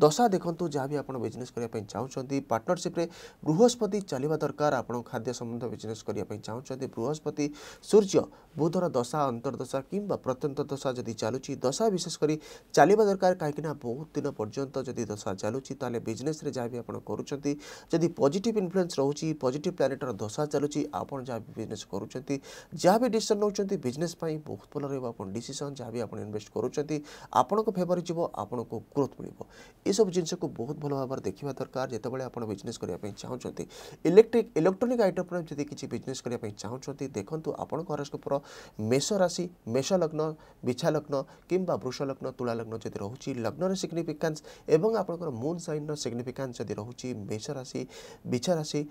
ଦଶା ଦେଖନ୍ତୁ ଯାହା ବି ଆପଣ ବିଜନେସ୍ କରିବା ପାଇଁ ଚାହୁଁଛନ୍ତି ପାର୍ଟନରସିପ୍ରେ ବୃହସ୍ପତି ଚାଲିବା ଦରକାର ଆପଣ ଖାଦ୍ୟ ସମ୍ବନ୍ଧ ବିଜନେସ୍ କରିବା ପାଇଁ ଚାହୁଁଛନ୍ତି ବୃହସ୍ପତି ସୂର୍ଯ୍ୟ ବୁଧର ଦଶା ଅନ୍ତର୍ଦଶା କିମ୍ବା ପ୍ରତ୍ୟନ୍ତ ଦଶା ଯଦି ଚାଲୁଛି ଦଶା ବିଶେଷ କରି ଚାଲିବା ଦରକାର କାହିଁକିନା ବହୁତ ଦିନ ପର୍ଯ୍ୟନ୍ତ ଯଦି ଦଶା ଚାଲୁଛି ତାହେଲେ ବିଜନେସ୍ରେ ଯାହା ବି ଆପଣ କରୁଛନ୍ତି ଯଦି ପଜିଟିଭ୍ ଇନଫ୍ଲୁଏନ୍ସ ରହୁଛି ପଜିଟିଭ୍ ପ୍ଲାନେଟ୍ର ଦଶା ଚାଲୁଛି ଆପଣ ଯାହା ବି ବିଜନେସ୍ କରୁଛନ୍ତି ଯାହା ବି ଡିସିସନ୍ ନେଉଛନ୍ତି ବିଜନେସ୍ ପାଇଁ ବହୁତ ଭଲ ରହିବ ଆପଣ ଡିସିସନ୍ ଯାହା ବି ଆପଣ ଇନଭେଷ୍ଟ କରୁଛନ୍ତି ଆପଣଙ୍କ ଫେଭର ଯିବ ଆପଣଙ୍କୁ ଗ୍ରୋଥ୍ ମିଳିବ ଏସବୁ ଜିନିଷକୁ ବହୁତ ଭଲ ଭାବରେ ଦେଖିବା ଦରକାର ଯେତେବେଳେ ଆପଣ ବିଜନେସ୍ କରିବା ପାଇଁ चाहते इलेक्ट्रिक इलेक्ट्रोनिक आइटम पर जदि किसी बिजनेस करने चाहूँ देखूँ आपण हरस्कोपर मेष राशि मेष लग्न विछा लग्न कि वृष लग्न तुला लग्न जदि रोचे लग्नर सिग्निफिकान्स और आपंकर मुन सैन्र सिग्निफिकान्स जदि रोचे मेष राशि विछा राशि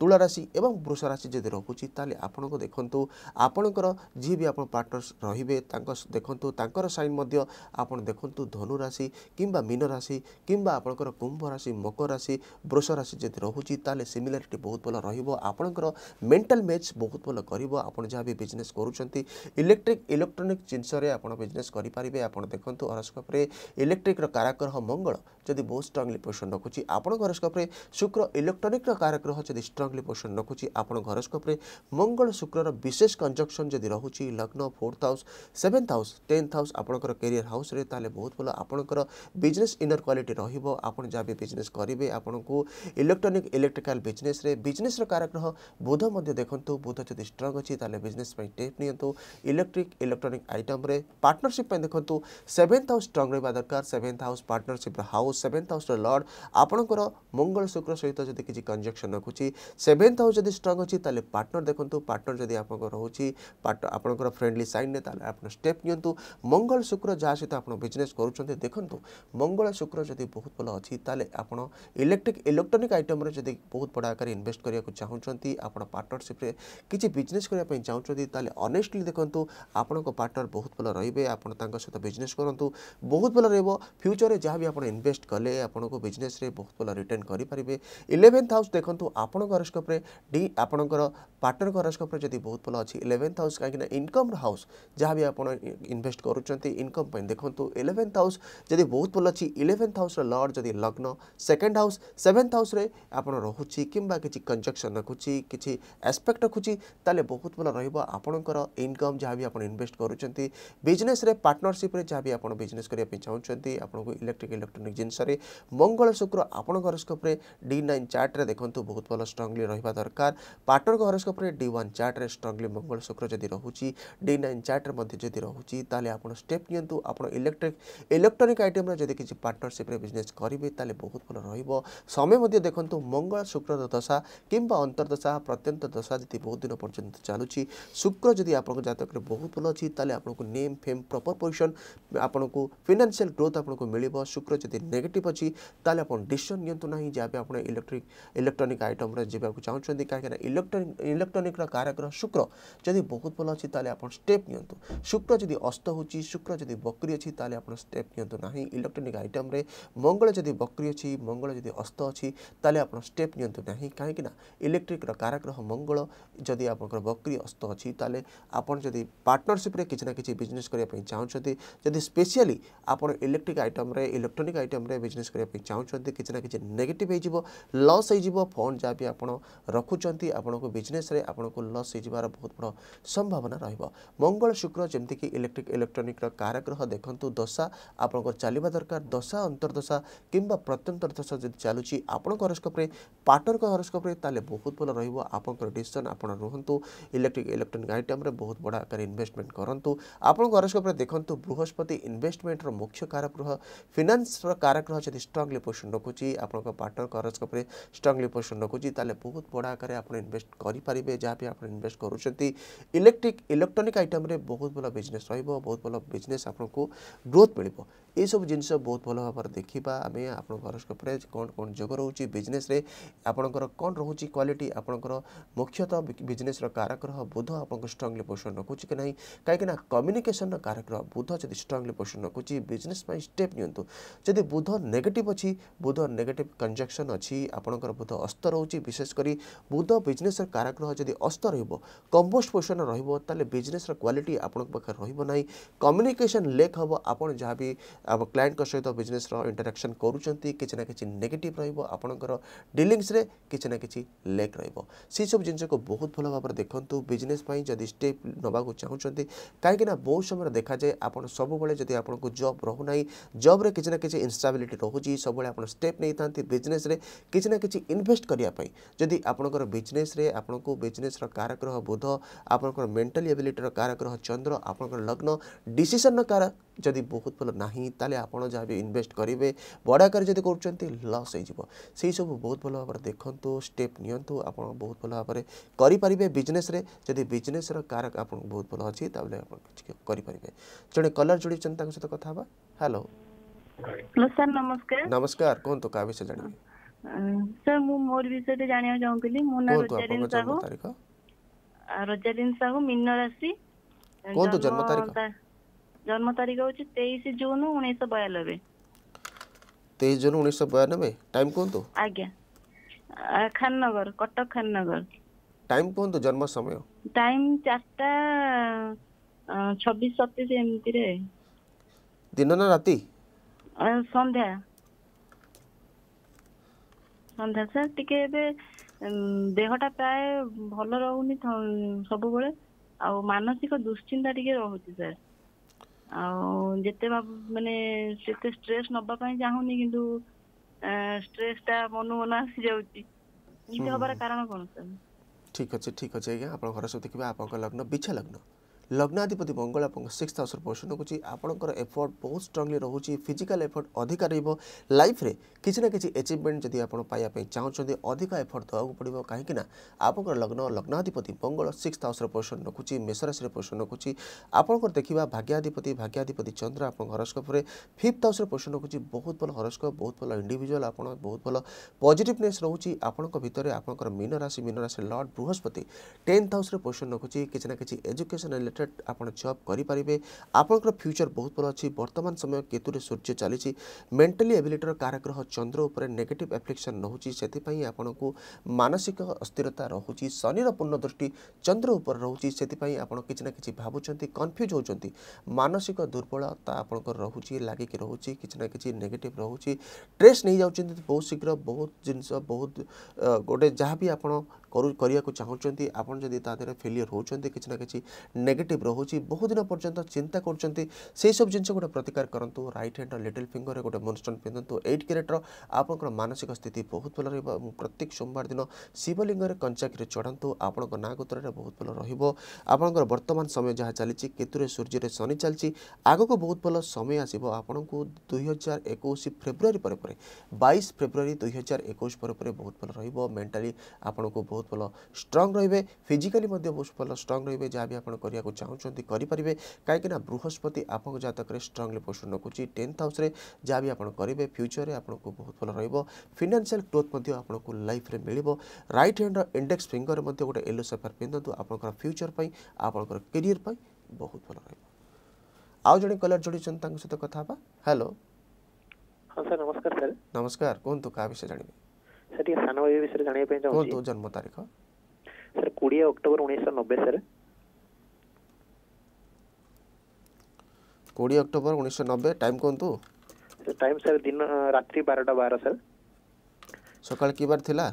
ତୁଳାରାଶି ଏବଂ ବୃଷ ରାଶି ଯଦି ରହୁଛି ତାହେଲେ ଆପଣଙ୍କୁ ଦେଖନ୍ତୁ ଆପଣଙ୍କର ଯିଏ ବି ଆପଣ ପାର୍ଟନର୍ସ ରହିବେ ତାଙ୍କ ଦେଖନ୍ତୁ ତାଙ୍କର ସାଇନ୍ ମଧ୍ୟ ଆପଣ ଦେଖନ୍ତୁ ଧନୁରାଶି କିମ୍ବା ମୀନରାଶି କିମ୍ବା ଆପଣଙ୍କର କୁମ୍ଭ ରାଶି ମକର ରାଶି ବୃଷ ରାଶି ଯଦି ରହୁଛି ତାହେଲେ ସିମିଲାରିଟି ବହୁତ ଭଲ ରହିବ ଆପଣଙ୍କର ମେଣ୍ଟାଲ୍ ମ୍ୟାଚ୍ ବହୁତ ଭଲ କରିବ ଆପଣ ଯାହା ବି ବିଜନେସ୍ କରୁଛନ୍ତି ଇଲେକ୍ଟ୍ରିକ୍ ଇଲେକ୍ଟ୍ରୋନିକ୍ ଜିନିଷରେ ଆପଣ ବିଜନେସ୍ କରିପାରିବେ ଆପଣ ଦେଖନ୍ତୁ ହରସ୍କୋପ୍ରେ ଇଲେକ୍ଟ୍ରିକ୍ର କାରାଗ୍ରହ ମଙ୍ଗଳ ଯଦି ବହୁତ ଷ୍ଟ୍ରଙ୍ଗଲି ପୋଜିସନ୍ ରଖୁଛି ଆପଣଙ୍କ ହରସ୍କୋପ୍ରେ ଶୁକ୍ର ଇଲେକ୍ଟ୍ରୋନିକ୍ର କାରକ ଗ୍ରହ ଯଦି ଷ୍ଟ୍ରଙ୍ଗଲି ପୋଜିସନ୍ ରଖୁଛି ଆପଣଙ୍କ ହରସ୍କୋପ୍ରେ ମଙ୍ଗଳ ଶୁକ୍ରର ବିଶେଷ କଞ୍ଜକ୍ସନ୍ ଯଦି ରହୁଛି ଲଗ୍ନ fourth house seventh house tenth house ଆପଣଙ୍କର କ୍ୟାରିୟର ହାଉସ୍ରେ ତାହେଲେ ବହୁତ ଭଲ ଆପଣଙ୍କର ବିଜନେସ୍ ଇନର କ୍ୱାଲିଟି ରହିବ ଆପଣ ଯାହା ବି ବିଜନେସ୍ କରିବେ ଆପଣଙ୍କୁ ଇଲେକ୍ଟ୍ରୋନିକ୍ ଇଲେକ୍ଟ୍ରିକାଲ୍ ବିଜନେସ୍ରେ ବିଜନେସ୍ର କାରକ ଗ୍ରହ ବୁଧ ମଧ୍ୟ ଦେଖନ୍ତୁ ବୁଧ ଯଦି ଷ୍ଟ୍ରଙ୍ଗ ଅଛି ତାହେଲେ ବିଜନେସ୍ ପାଇଁ ଟେପ୍ ନିଅନ୍ତୁ ଇଲେକ୍ଟ୍ରିକ୍ ଇଲେକ୍ଟ୍ରୋନିକ୍ ଆଇଟମ୍ରେ ପାର୍ଟନରସିପ୍ ପାଇଁ ଦେଖନ୍ତୁ ସେଭେନ୍ଥ ହାଉସ୍ ଷ୍ଟ୍ରଙ୍ଗ ରହିବା ଦରକାର ସେଭେନ୍ଥ ହାଉସ୍ ପାର୍ଟନରସିପ୍ର ହାଉସ୍ ସେଭେନ୍ଥ ହାଉସ୍ର ଲର୍ଡ଼ ଆପଣଙ୍କର ମଙ୍ଗଳ ଶୁକ୍ର ସହିତ ଯଦି କିଛି କଞ୍ଜକ୍ସନ୍ ରଖୁଛି ସେଭେନ୍ଥ ହାଉସ୍ ଯଦି ଷ୍ଟ୍ରଙ୍ଗ ଅଛି ତାହେଲେ ପାର୍ଟନର ଦେଖନ୍ତୁ ପାର୍ଟନର ଯଦି ଆପଣଙ୍କର ରହୁଛି ଆପଣଙ୍କର ଫ୍ରେଣ୍ଡଲି ସାଇନ୍ରେ ତାହେଲେ ଆପଣ ଷ୍ଟେପ୍ ନିଅନ୍ତୁ ମଙ୍ଗଳ ଶୁକ୍ର ଯାହା ସହିତ ଆପଣ ବିଜନେସ୍ କରୁଛନ୍ତି ଦେଖନ୍ତୁ ମଙ୍ଗଳ ଶୁକ୍ର ଯଦି ବହୁତ ଭଲ ଅଛି ତାହେଲେ ଆପଣ ଇଲେକ୍ଟ୍ରିକ୍ ଇଲେକ୍ଟ୍ରୋନିକ୍ ଆଇଟମ୍ରେ ଯଦି ବହୁତ ବଡ଼ ଆକାରରେ ଇନଭେଷ୍ଟ କରିବାକୁ ଚାହୁଁଛନ୍ତି ଆପଣ ପାର୍ଟନରସିପ୍ରେ କିଛି ବିଜନେସ୍ କରିବା ପାଇଁ ଚାହୁଁଛନ୍ତି ତାହେଲେ ଅନେଷ୍ଟଲି ଦେଖନ୍ତୁ ଆପଣଙ୍କ ପାର୍ଟନର ବହୁତ ଭଲ ରହିବେ ଆପଣ ତାଙ୍କ ସହିତ ବିଜନେସ୍ କରନ୍ତୁ ବହୁତ ଭଲ ରହିବ ଫ୍ୟୁଚର୍ରେ ଯାହା ବି ଆପଣ ଇନଭେଷ୍ଟ ଇନଭେଷ୍ଟ କଲେ ଆପଣଙ୍କୁ ବିଜନେସରେ ବହୁତ ଭଲ ରିଟର୍ଣ୍ଣ କରିପାରିବେ ଇଲେଭେନ୍ଥ ହାଉସ୍ ଦେଖନ୍ତୁ ଆପଣଙ୍କ ହରସ୍କୋପରେ ଡି ଆପଣଙ୍କର ପାର୍ଟନରଙ୍କ ହରସ୍କୋପରେ ଯଦି ବହୁତ ଭଲ ଅଛି ଇଲେଭେନ୍ଥ ହାଉସ୍ କାହିଁକିନା ଇନକମ୍ର ହାଉସ୍ ଯାହା ବି ଆପଣ ଇନଭେଷ୍ଟ କରୁଛନ୍ତି ଇନକମ୍ ପାଇଁ ଦେଖନ୍ତୁ ଇଲେଭେନ୍ଥ ହାଉସ୍ ଯଦି ବହୁତ ଭଲ ଅଛି ଇଲେଭେନ୍ଥ ହାଉସ୍ର ଲର୍ଡ଼ ଯଦି ଲଗ୍ନ ସେକେଣ୍ଡ ହାଉସ୍ ସେଭେନ୍ଥ ହାଉସ୍ରେ ଆପଣ ରହୁଛି କିମ୍ବା କିଛି କଞ୍ଜକ୍ସନ୍ ରଖୁଛି କିଛି ଆସ୍ପେକ୍ଟ ରଖୁଛି ତାହେଲେ ବହୁତ ଭଲ ରହିବ ଆପଣଙ୍କର ଇନକମ୍ ଯାହା ବି ଆପଣ ଇନଭେଷ୍ଟ କରୁଛନ୍ତି ବିଜନେସରେ ପାର୍ଟନରସିପ୍ରେ ଯାହା ବି ଆପଣ ବିଜନେସ୍ କରିବା ପାଇଁ ଚାହୁଁଛନ୍ତି ଆପଣଙ୍କୁ ଇଲେକ୍ଟ୍ରିକ୍ ଇଲେକ୍ଟ୍ରୋନିକ୍ ଜିନିଷ ଜିନିଷରେ ମଙ୍ଗଳ ଶୁକ୍ର ଆପଣଙ୍କ ହରସ୍କୋପ୍ରେ ଡି ନାଇନ୍ ଚାର୍ଟରେ ଦେଖନ୍ତୁ ବହୁତ ଭଲ ଷ୍ଟ୍ରଙ୍ଗଲି ରହିବା ଦରକାର ପାର୍ଟନରଙ୍କ ହରସ୍କୋପ୍ରେ ଡି ୱାନ୍ ଚାର୍ଟରେ ଷ୍ଟ୍ରଙ୍ଗଲି ମଙ୍ଗଳ ଶୁକ୍ର ଯଦି ରହୁଛି ଡି ନାଇନ୍ ଚାର୍ଟରେ ମଧ୍ୟ ଯଦି ରହୁଛି ତାହେଲେ ଆପଣ ଷ୍ଟେପ୍ ନିଅନ୍ତୁ ଆପଣ ଇଲେକ୍ଟ୍ରିକ୍ ଇଲେକ୍ଟ୍ରୋନିକ୍ ଆଇଟମ୍ରେ ଯଦି କିଛି ପାର୍ଟନରସିପ୍ରେ ବିଜନେସ୍ କରିବେ ତାହେଲେ ବହୁତ ଭଲ ରହିବ ସମୟ ମଧ୍ୟ ଦେଖନ୍ତୁ ମଙ୍ଗଳ ଶୁକ୍ରର ଦଶା କିମ୍ବା ଅନ୍ତର୍ଦଶା ପ୍ରତ୍ୟନ୍ତ ଦଶା ଯଦି ବହୁତ ଦିନ ପର୍ଯ୍ୟନ୍ତ ଚାଲୁଛି ଶୁକ୍ର ଯଦି ଆପଣଙ୍କ ଜାତକରେ ବହୁତ ଭଲ ଅଛି ତାହେଲେ ଆପଣଙ୍କୁ ନେମ୍ ଫେମ୍ ପ୍ରପର୍ ପୋଜିସନ୍ ଆପଣଙ୍କୁ ଫିନାନ୍ସିଆଲ୍ ଗ୍ରୋଥ୍ ଆପଣଙ୍କୁ ମିଳିବ ଶୁକ୍ର ଯଦି ନେଗେଟିଭ୍ ଅଛି ତାହେଲେ ଆପଣ ଡିସିସନ୍ ନିଅନ୍ତୁ ନାହିଁ ଯାହାବି ଆପଣ ଇଲେକ୍ଟ୍ରିକ୍ ଇଲେକ୍ଟ୍ରୋନିକ୍ ଆଇଟମ୍ରେ ଯିବାକୁ ଚାହୁଁଛନ୍ତି କାହିଁକିନା ଇଲେକ୍ଟ୍ରୋନିକ୍ ଇଲେକ୍ଟ୍ରୋନିକ୍ର କାରାଗ୍ରହ ଶୁକ୍ର ଯଦି ବହୁତ ଭଲ ଅଛି ତାହେଲେ ଆପଣ ଷ୍ଟେପ୍ ନିଅନ୍ତୁ ଶୁକ୍ର ଯଦି ଅସ୍ତ ହେଉଛି ଶୁକ୍ର ଯଦି ବକ୍ରି ଅଛି ତାହେଲେ ଆପଣ ଷ୍ଟେପ୍ ନିଅନ୍ତୁ ନାହିଁ ଇଲେକ୍ଟ୍ରୋନିକ୍ ଆଇଟମ୍ରେ ମଙ୍ଗଳ ଯଦି ବକ୍ରି ଅଛି ମଙ୍ଗଳ ଯଦି ଅସ୍ତ ଅଛି ତାହେଲେ ଆପଣ ଷ୍ଟେପ୍ ନିଅନ୍ତୁ ନାହିଁ କାହିଁକିନା ଇଲେକ୍ଟ୍ରିକ୍ର କାରାଗ୍ରହ ମଙ୍ଗଳ ଯଦି ଆପଣଙ୍କର ବକ୍ରି ଅସ୍ତ ଅଛି ତାହେଲେ ଆପଣ ଯଦି ପାର୍ଟନରସିପ୍ରେ କିଛି ନା କିଛି ବିଜନେସ୍ କରିବା ପାଇଁ ଚାହୁଁଛନ୍ତି ଯଦି ସ୍ପେଶିଆଲି ଆପଣ ଇଲେକ୍ଟ୍ରିକ୍ ଆଇଟମ୍ରେ ଇଲେକ୍ଟ୍ରୋନିକ୍ ଆଇଟମ୍ରେ ମାଧ୍ୟମରେ ବିଜନେସ୍ କରିବା ପାଇଁ ଚାହୁଁଛନ୍ତି କିଛି ନା କିଛି ନେଗେଟିଭ୍ ହୋଇଯିବ ଲସ୍ ହୋଇଯିବ ଫଣ୍ଡ ଯାହା ବି ଆପଣ ରଖୁଛନ୍ତି ଆପଣଙ୍କୁ ବିଜନେସ୍ରେ ଆପଣଙ୍କୁ ଲସ୍ ହୋଇଯିବାର ବହୁତ ବଡ଼ ସମ୍ଭାବନା ରହିବ ମଙ୍ଗଳ ଶୁକ୍ର ଯେମିତିକି ଇଲେକ୍ଟ୍ରିକ୍ ଇଲେକ୍ଟ୍ରୋନିକ୍ର କାରଗ୍ରହ ଦେଖନ୍ତୁ ଦଶା ଆପଣଙ୍କର ଚାଲିବା ଦରକାର ଦଶା ଅନ୍ତର୍ଦଶା କିମ୍ବା ପ୍ରତ୍ୟନ୍ତର ଦଶା ଯଦି ଚାଲୁଛି ଆପଣଙ୍କ ହରସ୍କୋପ୍ରେ ପାର୍ଟନରଙ୍କ ହରସ୍କୋପ୍ରେ ତାହେଲେ ବହୁତ ଭଲ ରହିବ ଆପଣଙ୍କର ଡିସିସନ୍ ଆପଣ ରୁହନ୍ତୁ ଇଲେକ୍ଟ୍ରିକ୍ ଇଲେକ୍ଟ୍ରୋନିକ୍ ଆଇଟମ୍ରେ ବହୁତ ବଡ଼ ଆକାରରେ ଇନଭେଷ୍ଟମେଣ୍ଟ କରନ୍ତୁ ଆପଣଙ୍କ ହରସ୍କୋପ୍ରେ ଦେଖନ୍ତୁ ବୃହସ୍ପତି ଇନଭେଷ୍ଟମେଣ୍ଟର ମୁଖ୍ୟ କାରଗ୍ରହ ଫିନାନ୍ସର କାର ତାରା ଗ୍ରହ ଯଦି ଷ୍ଟ୍ରଙ୍ଗଲି ପୋଜିସନ୍ ରଖୁଛି ଆପଣଙ୍କ ପାର୍ଟନର କରଜଙ୍କ ଉପରେ ଷ୍ଟ୍ରଙ୍ଗଲି ପୋଜିସନ୍ ରଖୁଛି ତାହେଲେ ବହୁତ ବଡ଼ ଆକାରରେ ଆପଣ ଇନଭେଷ୍ଟ କରିପାରିବେ ଯାହା ବି ଆପଣ ଇନଭେଷ୍ଟ କରୁଛନ୍ତି ଇଲେକ୍ଟ୍ରିକ୍ ଇଲେକ୍ଟ୍ରୋନିକ୍ ଆଇଟମ୍ରେ ବହୁତ ଭଲ ବିଜନେସ୍ ରହିବ ବହୁତ ଭଲ ବିଜନେସ୍ ଆପଣଙ୍କୁ ଗ୍ରୋଥ୍ ମିଳିବ ଏସବୁ ଜିନିଷ ବହୁତ ଭଲ ଭାବରେ ଦେଖିବା ଆମେ ଆପଣଙ୍କ ହରସ୍କୋପ ଉପରେ କ'ଣ କ'ଣ ଯୋଗ ରହୁଛି ବିଜନେସ୍ରେ ଆପଣଙ୍କର କ'ଣ ରହୁଛି କ୍ୱାଲିଟି ଆପଣଙ୍କର ମୁଖ୍ୟତଃ ବିଜନେସ୍ର କାରଗ୍ରହ ବୁଧ ଆପଣଙ୍କୁ ଷ୍ଟ୍ରଙ୍ଗଲି ପୋଜିସନ୍ ରଖୁଛି କି ନାହିଁ କାହିଁକିନା କମ୍ୟୁନିକେସନ୍ର କାରଗ୍ରହ ବୁଧ ଯଦି ଷ୍ଟ୍ରଙ୍ଗଲି ପୋଜିସନ୍ ରଖୁଛି ବିଜନେସ୍ ପାଇଁ ଷ୍ଟେପ୍ ନିଅନ୍ତୁ ଯଦି ବୁଧ বুধ নেগেটিভ অছি বুধ নেগেটিভ কনজকশন অছি আপনার বুধ অস্ত রয়েছে বিশেষ করে বুধ বিজনেসর কারাগ্রহ যদি অস্ত রহব কম্পোস্ট পোষণ রহব তাহলে বিজনেসর কোয়ালিটি আপনার পাখে রহব না কম্যুনিকেসন লেক হব আপনার যা বি ক্লায়েন্ট সহ বিজনেসর ইন্টরাকশন করছেন কিছু না কিছু নেগেটিভ রহব আপনার ডিলিংসরে কিছু না কিছু লেক রহব সেইসব জিনিসকে বহু ভাল ভাবে দেখুন বিজনেস যদি স্টেপ নেওয়া চাহুমান কিন্তু বহু সময় দেখা যায় আপনার সবুলে যদি আপনার জব রহুনা জব্রে কিছু না কিছু ইনস্টাবিল ପସିବିଲିଟି ରହୁଛି ସବୁବେଳେ ଆପଣ ଷ୍ଟେପ୍ ନେଇଥାନ୍ତି ବିଜନେସ୍ରେ କିଛି ନା କିଛି ଇନଭେଷ୍ଟ କରିବା ପାଇଁ ଯଦି ଆପଣଙ୍କର ବିଜନେସ୍ରେ ଆପଣଙ୍କୁ ବିଜନେସ୍ର କାରଗ୍ରହ ବୁଧ ଆପଣଙ୍କର ମେଣ୍ଟାଲି ଏବିଲିଟିର କାରଗ୍ରହ ଚନ୍ଦ୍ର ଆପଣଙ୍କର ଲଗ୍ନ ଡିସିସନ୍ର କାର ଯଦି ବହୁତ ଭଲ ନାହିଁ ତାହେଲେ ଆପଣ ଯାହା ବି ଇନଭେଷ୍ଟ କରିବେ ବଡ଼ ଆକାରରେ ଯଦି କରୁଛନ୍ତି ଲସ୍ ହେଇଯିବ ସେହିସବୁ ବହୁତ ଭଲ ଭାବରେ ଦେଖନ୍ତୁ ଷ୍ଟେପ୍ ନିଅନ୍ତୁ ଆପଣ ବହୁତ ଭଲ ଭାବରେ କରିପାରିବେ ବିଜନେସ୍ରେ ଯଦି ବିଜନେସ୍ର କାରକ ଆପଣଙ୍କୁ ବହୁତ ଭଲ ଅଛି ତାହେଲେ ଆପଣ କିଛି କରିପାରିବେ ଜଣେ କଲର୍ ଯୋଡ଼ିଛନ୍ତି ତାଙ୍କ ସହିତ କଥା ହେବା ହ୍ୟାଲୋ ସାର୍ ନମସ୍କାର ନମସ୍କାର କୁହନ୍ତୁ କାହା ବିଷୟ ଜାଣିବେ ସାର୍ ମୁଁ ମୋର ବିଷୟରେ ଜାଣିବାକୁ ଚାହୁଁଥିଲି ମୋ ନାଁ ରୋଜାଲିନ ସାହୁ ରୋଜାଲିନ ସାହୁ ମୀନ ରାଶି କୁହନ୍ତୁ ଜନ୍ମ ତାରିଖ ଜନ୍ମ ତାରିଖ ହଉଛି ତେଇଶ ଜୁନ ଉଣେଇଶହ ବୟାନବେ ତେଇଶ ଜୁନ ଉଣେଇଶହ ବୟାନବେ ଟାଇମ କୁହନ୍ତୁ ଆଜ୍ଞା ଖାନନଗର କଟକ ଖାନନଗର ଟାଇମ କୁହନ୍ତୁ ଜନ୍ମ ସମୟ ଟାଇମ ଚାରିଟା ଛବିଶ ସତେଇଶ ଏମିତିରେ ଦିନ ନା ରାତି ସନ୍ଧ୍ୟା ସନ୍ଧ୍ୟା ସାର୍ ଟିକେ ଏବେ ଦେହଟା ପ୍ରାୟ ଭଲ ରହୁନି ସବୁବେଳେ ଆଉ ମାନସିକ ଦୁଶ୍ଚିନ୍ତା ଟିକେ ରହୁଛି ସାର୍ ଆଉ ଯେତେ ମାନେ ସେତେ ଷ୍ଟ୍ରେସ୍ ନବା ପାଇଁ ଚାହୁଁନି କିନ୍ତୁ ଷ୍ଟ୍ରେସ୍ ଟା ମନୁ ମନ ଆସିଯାଉଛି ଏମିତି ହବାର କାରଣ କ'ଣ ସାର୍ ଠିକ୍ ଅଛି ଠିକ୍ ଅଛି ଆଜ୍ଞା ଆପଣଙ୍କ ଘର ସବୁ ଦେଖିବେ ଆପଣଙ୍କ ଲଗ୍ନ ବିଛା ଲଗ୍ନ ଲଗ୍ନାଧିପତି ମଙ୍ଗଳ ଏବଂ ସିକ୍ସ ହାଉସ୍ର ପୋଷଣ କରୁଛି ଆପଣଙ୍କର ଏଫର୍ଟ ବହୁତ ଷ୍ଟ୍ରଙ୍ଗଲି ରହୁଛି ଫିଜିକାଲ ଏଫର୍ଟ ଅଧିକା ରହିବ ଲାଇଫ୍ରେ କିଛି ନା କିଛି ଏଚିଭମେଣ୍ଟ ଯଦି ଆପଣ ପାଇବା ପାଇଁ ଚାହୁଁଛନ୍ତି ଅଧିକ ଏଫର୍ଟ ଦେବାକୁ ପଡ଼ିବ କାହିଁକି ନା ଆପଣଙ୍କର ଲଗ୍ନ ଲଗ୍ନାଧିପତି ମଙ୍ଗଳ ସିକ୍ସ ହାଉସ୍ର ପୋଷଣ ରଖୁଛି ମେଷରାଶିରେ ପୋଷଣ ରଖୁଛି ଆପଣଙ୍କର ଦେଖିବା ଭାଗ୍ୟାଧିପତି ଭାଗ୍ୟାଧିପତି ଚନ୍ଦ୍ର ଆପଣଙ୍କ ହରସ୍କୋପରେ ଫିଫ୍ଥ ହାଉସ୍ରେ ପୋଷଣ ରଖୁଛି ବହୁତ ଭଲ ହରସ୍କୋପ ବହୁତ ଭଲ ଇଣ୍ଡିଭିଜୁଆଲ୍ ଆପଣ ବହୁତ ଭଲ ପଜିଟିଭନେସ୍ ରହୁଛି ଆପଣଙ୍କ ଭିତରେ ଆପଣଙ୍କର ମୀନ ରାଶି ମୀନ ରାଶି ଲର୍ଡ଼ ବୃହସ୍ପତି ଟେନ୍ଥ ହାଉସ୍ରେ ପୋଷଣ ରଖୁଛି କିଛି ନା କିଛି ଏଜୁକେସନ୍ ରିଲେଟେଡ୍ ରେଟ୍ ଆପଣ ଜବ୍ କରିପାରିବେ ଆପଣଙ୍କର ଫ୍ୟୁଚର୍ ବହୁତ ଭଲ ଅଛି ବର୍ତ୍ତମାନ ସମୟ କେତୁରେ ସୂର୍ଯ୍ୟ ଚାଲିଛି ମେଣ୍ଟାଲି ଏବିଲିଟିର କାରଗ୍ରହ ଚନ୍ଦ୍ର ଉପରେ ନେଗେଟିଭ୍ ଆଫ୍ଲିକ୍ସନ୍ ରହୁଛି ସେଥିପାଇଁ ଆପଣଙ୍କୁ ମାନସିକ ଅସ୍ଥିରତା ରହୁଛି ଶନିର ପୂର୍ଣ୍ଣ ଦୃଷ୍ଟି ଚନ୍ଦ୍ର ଉପରେ ରହୁଛି ସେଥିପାଇଁ ଆପଣ କିଛି ନା କିଛି ଭାବୁଛନ୍ତି କନଫ୍ୟୁଜ୍ ହେଉଛନ୍ତି ମାନସିକ ଦୁର୍ବଳତା ଆପଣଙ୍କର ରହୁଛି ଲାଗିକି ରହୁଛି କିଛି ନା କିଛି ନେଗେଟିଭ୍ ରହୁଛି ଷ୍ଟ୍ରେସ୍ ନେଇଯାଉଛନ୍ତି ବହୁତ ଶୀଘ୍ର ବହୁତ ଜିନିଷ ବହୁତ ଗୋଟେ ଯାହା ବି ଆପଣ করা চাহুচন্তি আপন যদি তাদের দেহে হোচন্তি কিছু না কিছু নেগেটিভ রহুচি বহু দিন পর্যন্ত চিন্তা করছেন সেই সব জিনিস গোটে প্রতিকার করন্তু রাইট হ্যান্ডর লিটল ফিঙ্গর গোটে মনস্টন পিঁধু এইট ক্যারেটর আপনার মানসিক স্থিতি বহুত ভাল রহব প্রত্যেক সোমবার দিন শিবলিঙ্গের কঞ্চাকরে চড়ান্তু আপনার না গোত্রে বহুত ভাল রহব আপনার বর্তমান সময় যা চালছে কেতুরে সূর্যের শনি চালছে আগুক বহুত ভাল সময় আসব আপনার দুই হাজার একুশ ফেব্রুয়ারি পরে পরে বাইশ ফেব্রুয়ারি দুই হাজার একুশ পরে পরে বহুত ভাল রহব মেন্টালি আপনার বহুত ବହୁତ ଭଲ ଷ୍ଟ୍ରଙ୍ଗ ରହିବେ ଫିଜିକାଲି ମଧ୍ୟ ବହୁତ ଭଲ ଷ୍ଟ୍ରଙ୍ଗ ରହିବେ ଯାହା ବି ଆପଣ କରିବାକୁ ଚାହୁଁଛନ୍ତି କରିପାରିବେ କାହିଁକିନା ବୃହସ୍ପତି ଆପଣଙ୍କ ଜାତକରେ ଷ୍ଟ୍ରଙ୍ଗଲି ପୋଜିସନ୍ ରଖୁଛି ଟେନ୍ଥ ହାଉସ୍ରେ ଯାହା ବି ଆପଣ କରିବେ ଫ୍ୟୁଚର୍ରେ ଆପଣଙ୍କୁ ବହୁତ ଭଲ ରହିବ ଫିନାନ୍ସିଆଲ ଗ୍ରୋଥ୍ ମଧ୍ୟ ଆପଣଙ୍କୁ ଲାଇଫ୍ରେ ମିଳିବ ରାଇଟ୍ ହ୍ୟାଣ୍ଡର ଇଣ୍ଡେକ୍ସ ଫିଙ୍ଗରରେ ମଧ୍ୟ ଗୋଟେ ୟେଲୋ ସେଫାର ପିନ୍ଧନ୍ତୁ ଆପଣଙ୍କର ଫ୍ୟୁଚର୍ ପାଇଁ ଆପଣଙ୍କର କ୍ୟାରିୟର୍ ପାଇଁ ବହୁତ ଭଲ ରହିବ ଆଉ ଜଣେ କଲର୍ ଯୋଡ଼ିଛନ୍ତି ତାଙ୍କ ସହିତ କଥା ହେବା ହ୍ୟାଲୋ ହଁ ସାର୍ ନମସ୍କାର ସାର୍ ନମସ୍କାର କୁହନ୍ତୁ କାହା ବିଷୟ ଜାଣିବେ ସାର୍ ଟିକେ ସାନ ଭାଇ ବିଷୟରେ ଜାଣିବା ପାଇଁ ଚାହୁଁଛି ଜନ୍ମ ତାରିଖ ସାର୍ କୋଡ଼ିଏ ଅକ୍ଟୋବର ଉଣେଇଶହ ନବେ ସାର୍ କୋଡ଼ିଏ ଅକ୍ଟୋବର ଉଣେଇଶହ ନବେ ଟାଇମ୍ କୁହନ୍ତୁ ଟାଇମ୍ ସାର୍ ଦିନ ରାତ୍ରି ବାରଟା ବାର ସାର୍ ସକାଳ କି ବାର ଥିଲା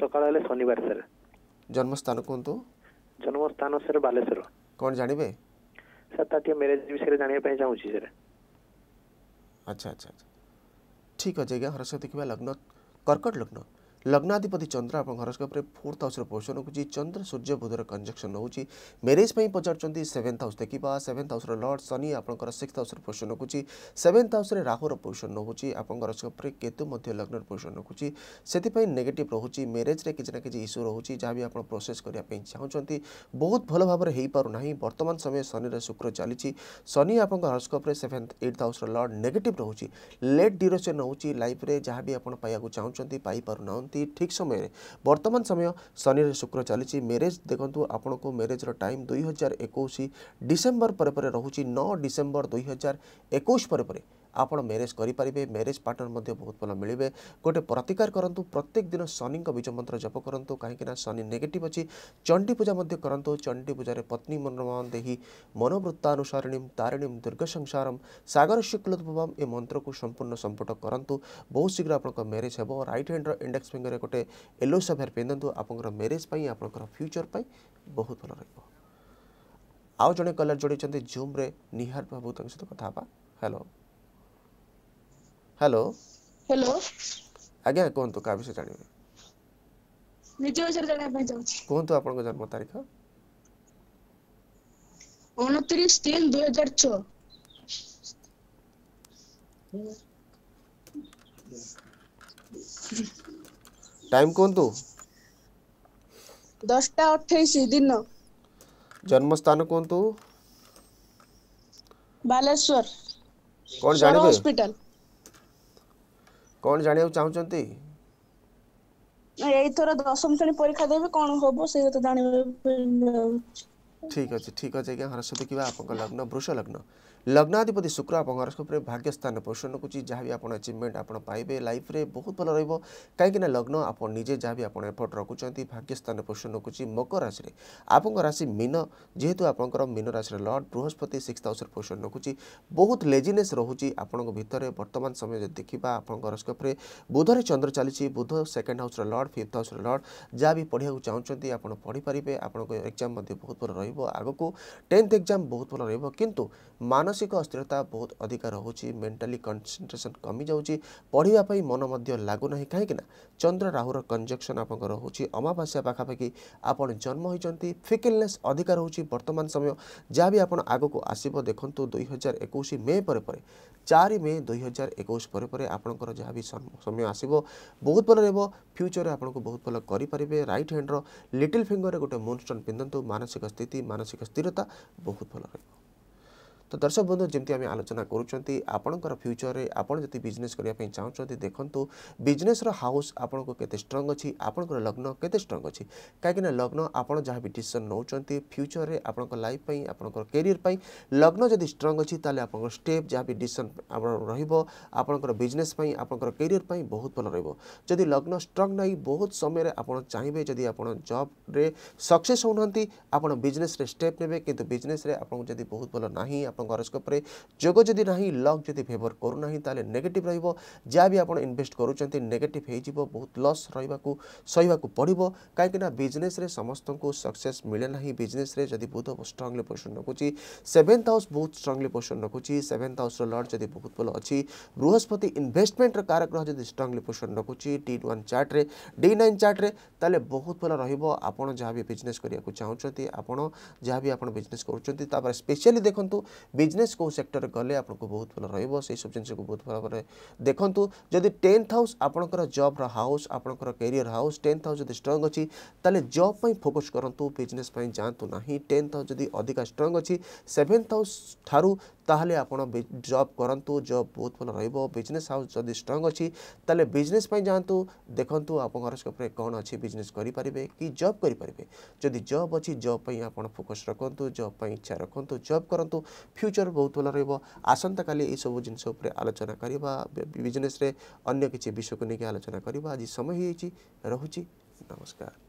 ସକାଳ ହେଲେ ଶନିବାର ସାର୍ ଜନ୍ମସ୍ଥାନ କୁହନ୍ତୁ ଜନ୍ମସ୍ଥାନ ସାର୍ ବାଲେଶ୍ୱର କ'ଣ ଜାଣିବେ ସାର୍ ତା ଟିକେ ମ୍ୟାରେଜ୍ ବିଷୟରେ ଜାଣିବା ପାଇଁ ଚାହୁଁଛି ସାର୍ ଆଚ୍ଛା ଆଚ୍ଛା ଆଚ୍ଛା ଠିକ୍ ଅଛି ଆଜ୍ଞା ହରସ୍ୱତୀ କିମ୍ବା ଲଗ୍ନ কর্কট লগ্ন ଲଗ୍ନାଧିପତି ଚନ୍ଦ୍ର ଆପଣଙ୍କ ହରସ୍କୋପରେ ଫୋର୍ଥ ହାଉସ୍ର ପୋଜିସନ୍ ରଖୁଛି ଚନ୍ଦ୍ର ସୂର୍ଯ୍ୟ ବୁଧର କଞ୍ଜକ୍ସନ୍ ରହୁଛି ମ୍ୟାରେଜ୍ ପାଇଁ ପଚାରୁଛନ୍ତି ସେଭେନ୍ଥ ହାଉସ୍ ଦେଖିବା ସେଭେନ୍ଥ ହାଉସ୍ର ଲର୍ଡ଼ ଶନି ଆପଣଙ୍କର ସିକ୍ସ ହାଉସ୍ର ପୋଜିସନ୍ ରଖୁଛି ସେଭେନ୍ଥ ହାଉସ୍ରେ ରାହୁର ପୋଜିସନ୍ ରହୁଛି ଆପଣଙ୍କ ହରସ୍କୋପରେ କେତୁ ମଧ୍ୟ ଲଗ୍ନର ପୋଜିସନ୍ ରଖୁଛି ସେଥିପାଇଁ ନେଗେଟିଭ୍ ରହୁଛି ମ୍ୟାରେଜ୍ରେ କିଛି ନା କିଛି ଇସ୍ୟୁ ରହୁଛି ଯାହା ବି ଆପଣ ପ୍ରୋସେସ୍ କରିବା ପାଇଁ ଚାହୁଁଛନ୍ତି ବହୁତ ଭଲ ଭାବରେ ହୋଇପାରୁନାହିଁ ବର୍ତ୍ତମାନ ସମୟ ଶନିର ଶୁକ୍ର ଚାଲିଛି ଶନି ଆପଣଙ୍କ ହରସ୍କୋପରେ ସେଭେନ୍ଥ ଏଇଟ୍ ହାଉସ୍ର ଲର୍ଡ଼ ନେଗେଟିଭ୍ ରହୁଛି ଲେଟ୍ ଡ୍ୟୁରେସନ୍ ରହୁଛି ଲାଇଫ୍ରେ ଯାହା ବି ଆପଣ ପାଇବାକୁ ଚାହୁଁଛନ୍ତି ପାଇପାରୁନାହାନ୍ତି ଅଛନ୍ତି ଠିକ୍ ସମୟରେ ବର୍ତ୍ତମାନ ସମୟ ଶନିରେ ଶୁକ୍ର ଚାଲିଛି ମ୍ୟାରେଜ୍ ଦେଖନ୍ତୁ ଆପଣଙ୍କୁ ମ୍ୟାରେଜ୍ର ଟାଇମ୍ ଦୁଇ ହଜାର ଏକୋଇଶ ଡିସେମ୍ବର ପରେ ପରେ ରହୁଛି ନଅ ଡିସେମ୍ବର ଦୁଇ ହଜାର ଏକୋଇଶ ପରେ ପରେ ଆପଣ ମ୍ୟାରେଜ୍ କରିପାରିବେ ମ୍ୟାରେଜ୍ ପାର୍ଟନର୍ ମଧ୍ୟ ବହୁତ ଭଲ ମିଳିବେ ଗୋଟେ ପ୍ରତିକାର କରନ୍ତୁ ପ୍ରତ୍ୟେକ ଦିନ ଶନିଙ୍କ ବୀଜ ମନ୍ତ୍ର ଜପ କରନ୍ତୁ କାହିଁକିନା ଶନି ନେଗେଟିଭ୍ ଅଛି ଚଣ୍ଡୀ ପୂଜା ମଧ୍ୟ କରନ୍ତୁ ଚଣ୍ଡୀ ପୂଜାରେ ପତ୍ନୀ ମନୋରମଣ ଦେହି ମନୋବୃତ୍ତାନୁସାରିଣୀ ତାରିଣୀ ଦୁର୍ଗ ସଂସାରମ୍ ସାଗର ଶୁକ୍ଲଦ୍ଭୁବମ୍ ଏ ମନ୍ତ୍ରକୁ ସମ୍ପୂର୍ଣ୍ଣ ସମ୍ପୁଟ କରନ୍ତୁ ବହୁତ ଶୀଘ୍ର ଆପଣଙ୍କ ମ୍ୟାରେଜ୍ ହେବ ରାଇଟ୍ ହ୍ୟାଣ୍ଡର ଇଣ୍ଡେକ୍ସ ଫିଙ୍ଗରରେ ଗୋଟେ ୟେଲୋ ସଭେୟାର ପିନ୍ଧନ୍ତୁ ଆପଣଙ୍କର ମ୍ୟାରେଜ୍ ପାଇଁ ଆପଣଙ୍କର ଫ୍ୟୁଚର୍ ପାଇଁ ବହୁତ ଭଲ ରହିବ ଆଉ ଜଣେ କଲର୍ ଯୋଡ଼ିଛନ୍ତି ଜୁମ୍ରେ ନିହାର ବାବୁ ତାଙ୍କ ସହିତ କଥା ହେବା ହ୍ୟାଲୋ ହ୍ୟାଲୋ ହ୍ୟାଲୋ ଆଜ୍ଞା କୁହନ୍ତୁ କାହା ବିଷୟରେ ଜାଣିବେ ନିଜ ବିଷୟରେ ଜାଣିବା ପାଇଁ ଚାହୁଁଛି କୁହନ୍ତୁ ଆପଣଙ୍କ ଜନ୍ମ ତାରିଖ ଅଣତିରିଶ ତିନ ଦୁଇ ହଜାର ଛଅ ଟାଇମ୍ କୁହନ୍ତୁ ଦଶଟା ଅଠେଇଶ ଦିନ ଜନ୍ମସ୍ଥାନ କୁହନ୍ତୁ ବାଲେଶ୍ୱର କ'ଣ ଜାଣିବେ ହସ୍ପିଟାଲ କ'ଣ ଜାଣିବାକୁ ଚାହୁଁଛନ୍ତି ଏଇଥର ଦଶମ ଶ୍ରେଣୀ ପରୀକ୍ଷା ଦେବି କ'ଣ ହବ ସେଇ କଥା ଜାଣିବାକୁ ଠିକ୍ ଅଛି ଠିକ୍ ଅଛି ଆଜ୍ଞା ହର୍ଷ ଦେଖିବା ଆପଣଙ୍କ ଲଗ୍ନ ବୃଷ ଲଗ୍ନ ଲଗ୍ନାଧିପତି ଶୁକ୍ର ଆପଣଙ୍କ ହରସ୍କୋପରେ ଭାଗ୍ୟ ସ୍ଥାନ ପୋଷଣ ରଖୁଛି ଯାହାବି ଆପଣ ଆଚିଭମେଣ୍ଟ ଆପଣ ପାଇବେ ଲାଇଫ୍ରେ ବହୁତ ଭଲ ରହିବ କାହିଁକିନା ଲଗ୍ନ ଆପଣ ନିଜେ ଯାହାବି ଆପଣ ଏଫର୍ଟ ରଖୁଛନ୍ତି ଭାଗ୍ୟ ସ୍ଥାନ ପୋଷଣ ରଖୁଛି ମକର ରାଶିରେ ଆପଣଙ୍କ ରାଶି ମୀନ ଯେହେତୁ ଆପଣଙ୍କର ମୀନ ରାଶିରେ ଲର୍ଡ଼ ବୃହସ୍ପତି ସିକ୍ସ ହାଉସ୍ରେ ପୋଷଣ ରଖୁଛି ବହୁତ ଲେଜିନେସ୍ ରହୁଛି ଆପଣଙ୍କ ଭିତରେ ବର୍ତ୍ତମାନ ସମୟ ଯଦି ଦେଖିବା ଆପଣଙ୍କ ହରସ୍କୋପରେ ବୁଧରେ ଚନ୍ଦ୍ର ଚାଲିଛି ବୁଧ ସେକେଣ୍ଡ ହାଉସ୍ର ଲର୍ଡ଼ ଫିଫ୍ଥ ହାଉସ୍ର ଲର୍ଡ଼ ଯାହା ବି ପଢ଼ିବାକୁ ଚାହୁଁଛନ୍ତି ଆପଣ ପଢ଼ିପାରିବେ ଆପଣଙ୍କ ଏକ୍ଜାମ୍ ମଧ୍ୟ ବହୁତ ଭଲ ରହିବ ଆଗକୁ ଟେନ୍ଥ ଏକ୍ଜାମ୍ ବହୁତ ଭଲ ରହିବ କିନ୍ତୁ ମାନସ ମାନସିକ ଅସ୍ଥିରତା ବହୁତ ଅଧିକା ରହୁଛି ମେଣ୍ଟାଲି କନସେନ୍ଟ୍ରେସନ୍ କମିଯାଉଛି ପଢ଼ିବା ପାଇଁ ମନ ମଧ୍ୟ ଲାଗୁନାହିଁ କାହିଁକିନା ଚନ୍ଦ୍ର ରାହୁର କଞ୍ଜକ୍ସନ୍ ଆପଣଙ୍କର ରହୁଛି ଅମାବାସ୍ୟା ପାଖାପାଖି ଆପଣ ଜନ୍ମ ହୋଇଛନ୍ତି ଫିକିଲନେସ୍ ଅଧିକା ରହୁଛି ବର୍ତ୍ତମାନ ସମୟ ଯାହା ବି ଆପଣ ଆଗକୁ ଆସିବ ଦେଖନ୍ତୁ ଦୁଇ ହଜାର ଏକୋଇଶ ମେ ପରେ ପରେ ଚାରି ମେ ଦୁଇ ହଜାର ଏକୋଇଶ ପରେ ପରେ ଆପଣଙ୍କର ଯାହା ବି ସମୟ ଆସିବ ବହୁତ ଭଲ ରହିବ ଫ୍ୟୁଚରରେ ଆପଣଙ୍କୁ ବହୁତ ଭଲ କରିପାରିବେ ରାଇଟ୍ ହ୍ୟାଣ୍ଡର ଲିଟିଲ୍ ଫିଙ୍ଗରରେ ଗୋଟେ ଷ୍ଟୋନ୍ ପିନ୍ଧନ୍ତୁ ମାନସିକ ସ୍ଥିତି ମାନସିକ ସ୍ଥିରତା ବହୁତ ଭଲ ରହିବ তো দর্শক বন্ধু যেমনি আমি আলোচনা করুচ্ছি আপনার ফ্যুচরের আপনার যদি বিজনেস করা চাহুমান দেখুন বিজনেসর হাউস আপনার কেতে স্ট্রং অছি আপনার লগ্ন কেতে স্ট্রং অছি কিনা লগ্ন আপনার যা বি ডিসিশন নৌকর ফ্যুচরের আপনার লাইফ পাই আপনার ক্যারিয়ার পাই লগ্ন যদি স্ট্রং অছি তাহলে আপনার স্টেপ যা বি ডিসিশন আপনার রহব আপনার বিজনেস পাই আপনার ক্যারিয়ার পাই বহুত ভাল রহব যদি লগ্ন স্ট্রং নাই বহুত সময় আপনার চাইবে যদি আপনার জব্রে সকসেস হো না আপনার বিজনেসরে স্টেপ নেবে কিন্তু বিজনেসরে আপনার যদি বহুত ভাল না আপনার হরস্কোপ যোগ যদি না লক যদি ফেভর করু না তাহলে নেগেটিভ রহব যা বি আপনার ইনভেস্ট করছেন নেগেটিভ হয়ে যাব বহুত লস রহবাকু সহবাকু পড়ব কিনা বিজনেসরে সমস্ত সকসেস মিলে না বিজনেসরে যদি বুধ স্ট্রংলি পোজিশন রকুচি সেভেন্থ হাউস বহুত স্ট্রংলি পোজিশন রকুচি সেভেন্থ হাউসর লর্ড যদি বহুত ভাল অছি বৃহস্পতি ইনভেস্টমেন্টর কারগ্রহ যদি স্ট্রংলি পোজিশন রকুচি টি ওয়ান চার্টরে ডি নাইন চার্টরে তাহলে বহুত ভাল রহব আপনার যা বি বিজনেস করা চাহুমান আপনার যা বি আপনার বিজনেস করছেন তাপরে স্পেশালি দেখুন ବିଜନେସ୍ କେଉଁ ସେକ୍ଟରରେ କଲେ ଆପଣଙ୍କୁ ବହୁତ ଭଲ ରହିବ ସେହିସବୁ ଜିନିଷକୁ ବହୁତ ଭଲ ଭାବରେ ଦେଖନ୍ତୁ ଯଦି ଟେନ୍ଥ ହାଉସ୍ ଆପଣଙ୍କର ଜବ୍ର ହାଉସ୍ ଆପଣଙ୍କର କ୍ୟାରିୟର ହାଉସ୍ ଟେନ୍ଥ ହାଉସ୍ ଯଦି ଷ୍ଟ୍ରଙ୍ଗ ଅଛି ତାହେଲେ ଜବ୍ ପାଇଁ ଫୋକସ୍ କରନ୍ତୁ ବିଜନେସ୍ ପାଇଁ ଯାଆନ୍ତୁ ନାହିଁ ଟେନ୍ଥ ହାଉସ୍ ଯଦି ଅଧିକା ଷ୍ଟ୍ରଙ୍ଗ ଅଛି ସେଭେନ୍ଥ ହାଉସ୍ ଠାରୁ ତାହେଲେ ଆପଣ ଜବ୍ କରନ୍ତୁ ଜବ୍ ବହୁତ ଭଲ ରହିବ ବିଜନେସ୍ ହାଉସ୍ ଯଦି ଷ୍ଟ୍ରଙ୍ଗ ଅଛି ତାହେଲେ ବିଜନେସ୍ ପାଇଁ ଯାଆନ୍ତୁ ଦେଖନ୍ତୁ ଆପଣଙ୍କ ହରସ୍କୋପ୍ରେ କ'ଣ ଅଛି ବିଜନେସ୍ କରିପାରିବେ କି ଜବ୍ କରିପାରିବେ ଯଦି ଜବ୍ ଅଛି ଜବ୍ ପାଇଁ ଆପଣ ଫୋକସ୍ ରଖନ୍ତୁ ଜବ୍ ପାଇଁ ଇଚ୍ଛା ରଖନ୍ତୁ ଜବ୍ କରନ୍ତୁ ଫ୍ୟୁଚର୍ ବହୁତ ଭଲ ରହିବ ଆସନ୍ତାକାଲି ଏଇସବୁ ଜିନିଷ ଉପରେ ଆଲୋଚନା କରିବା ବିଜନେସ୍ରେ ଅନ୍ୟ କିଛି ବିଷୟକୁ ନେଇକି ଆଲୋଚନା କରିବା ଆଜି ସମୟ ହୋଇଯାଇଛି ରହୁଛି ନମସ୍କାର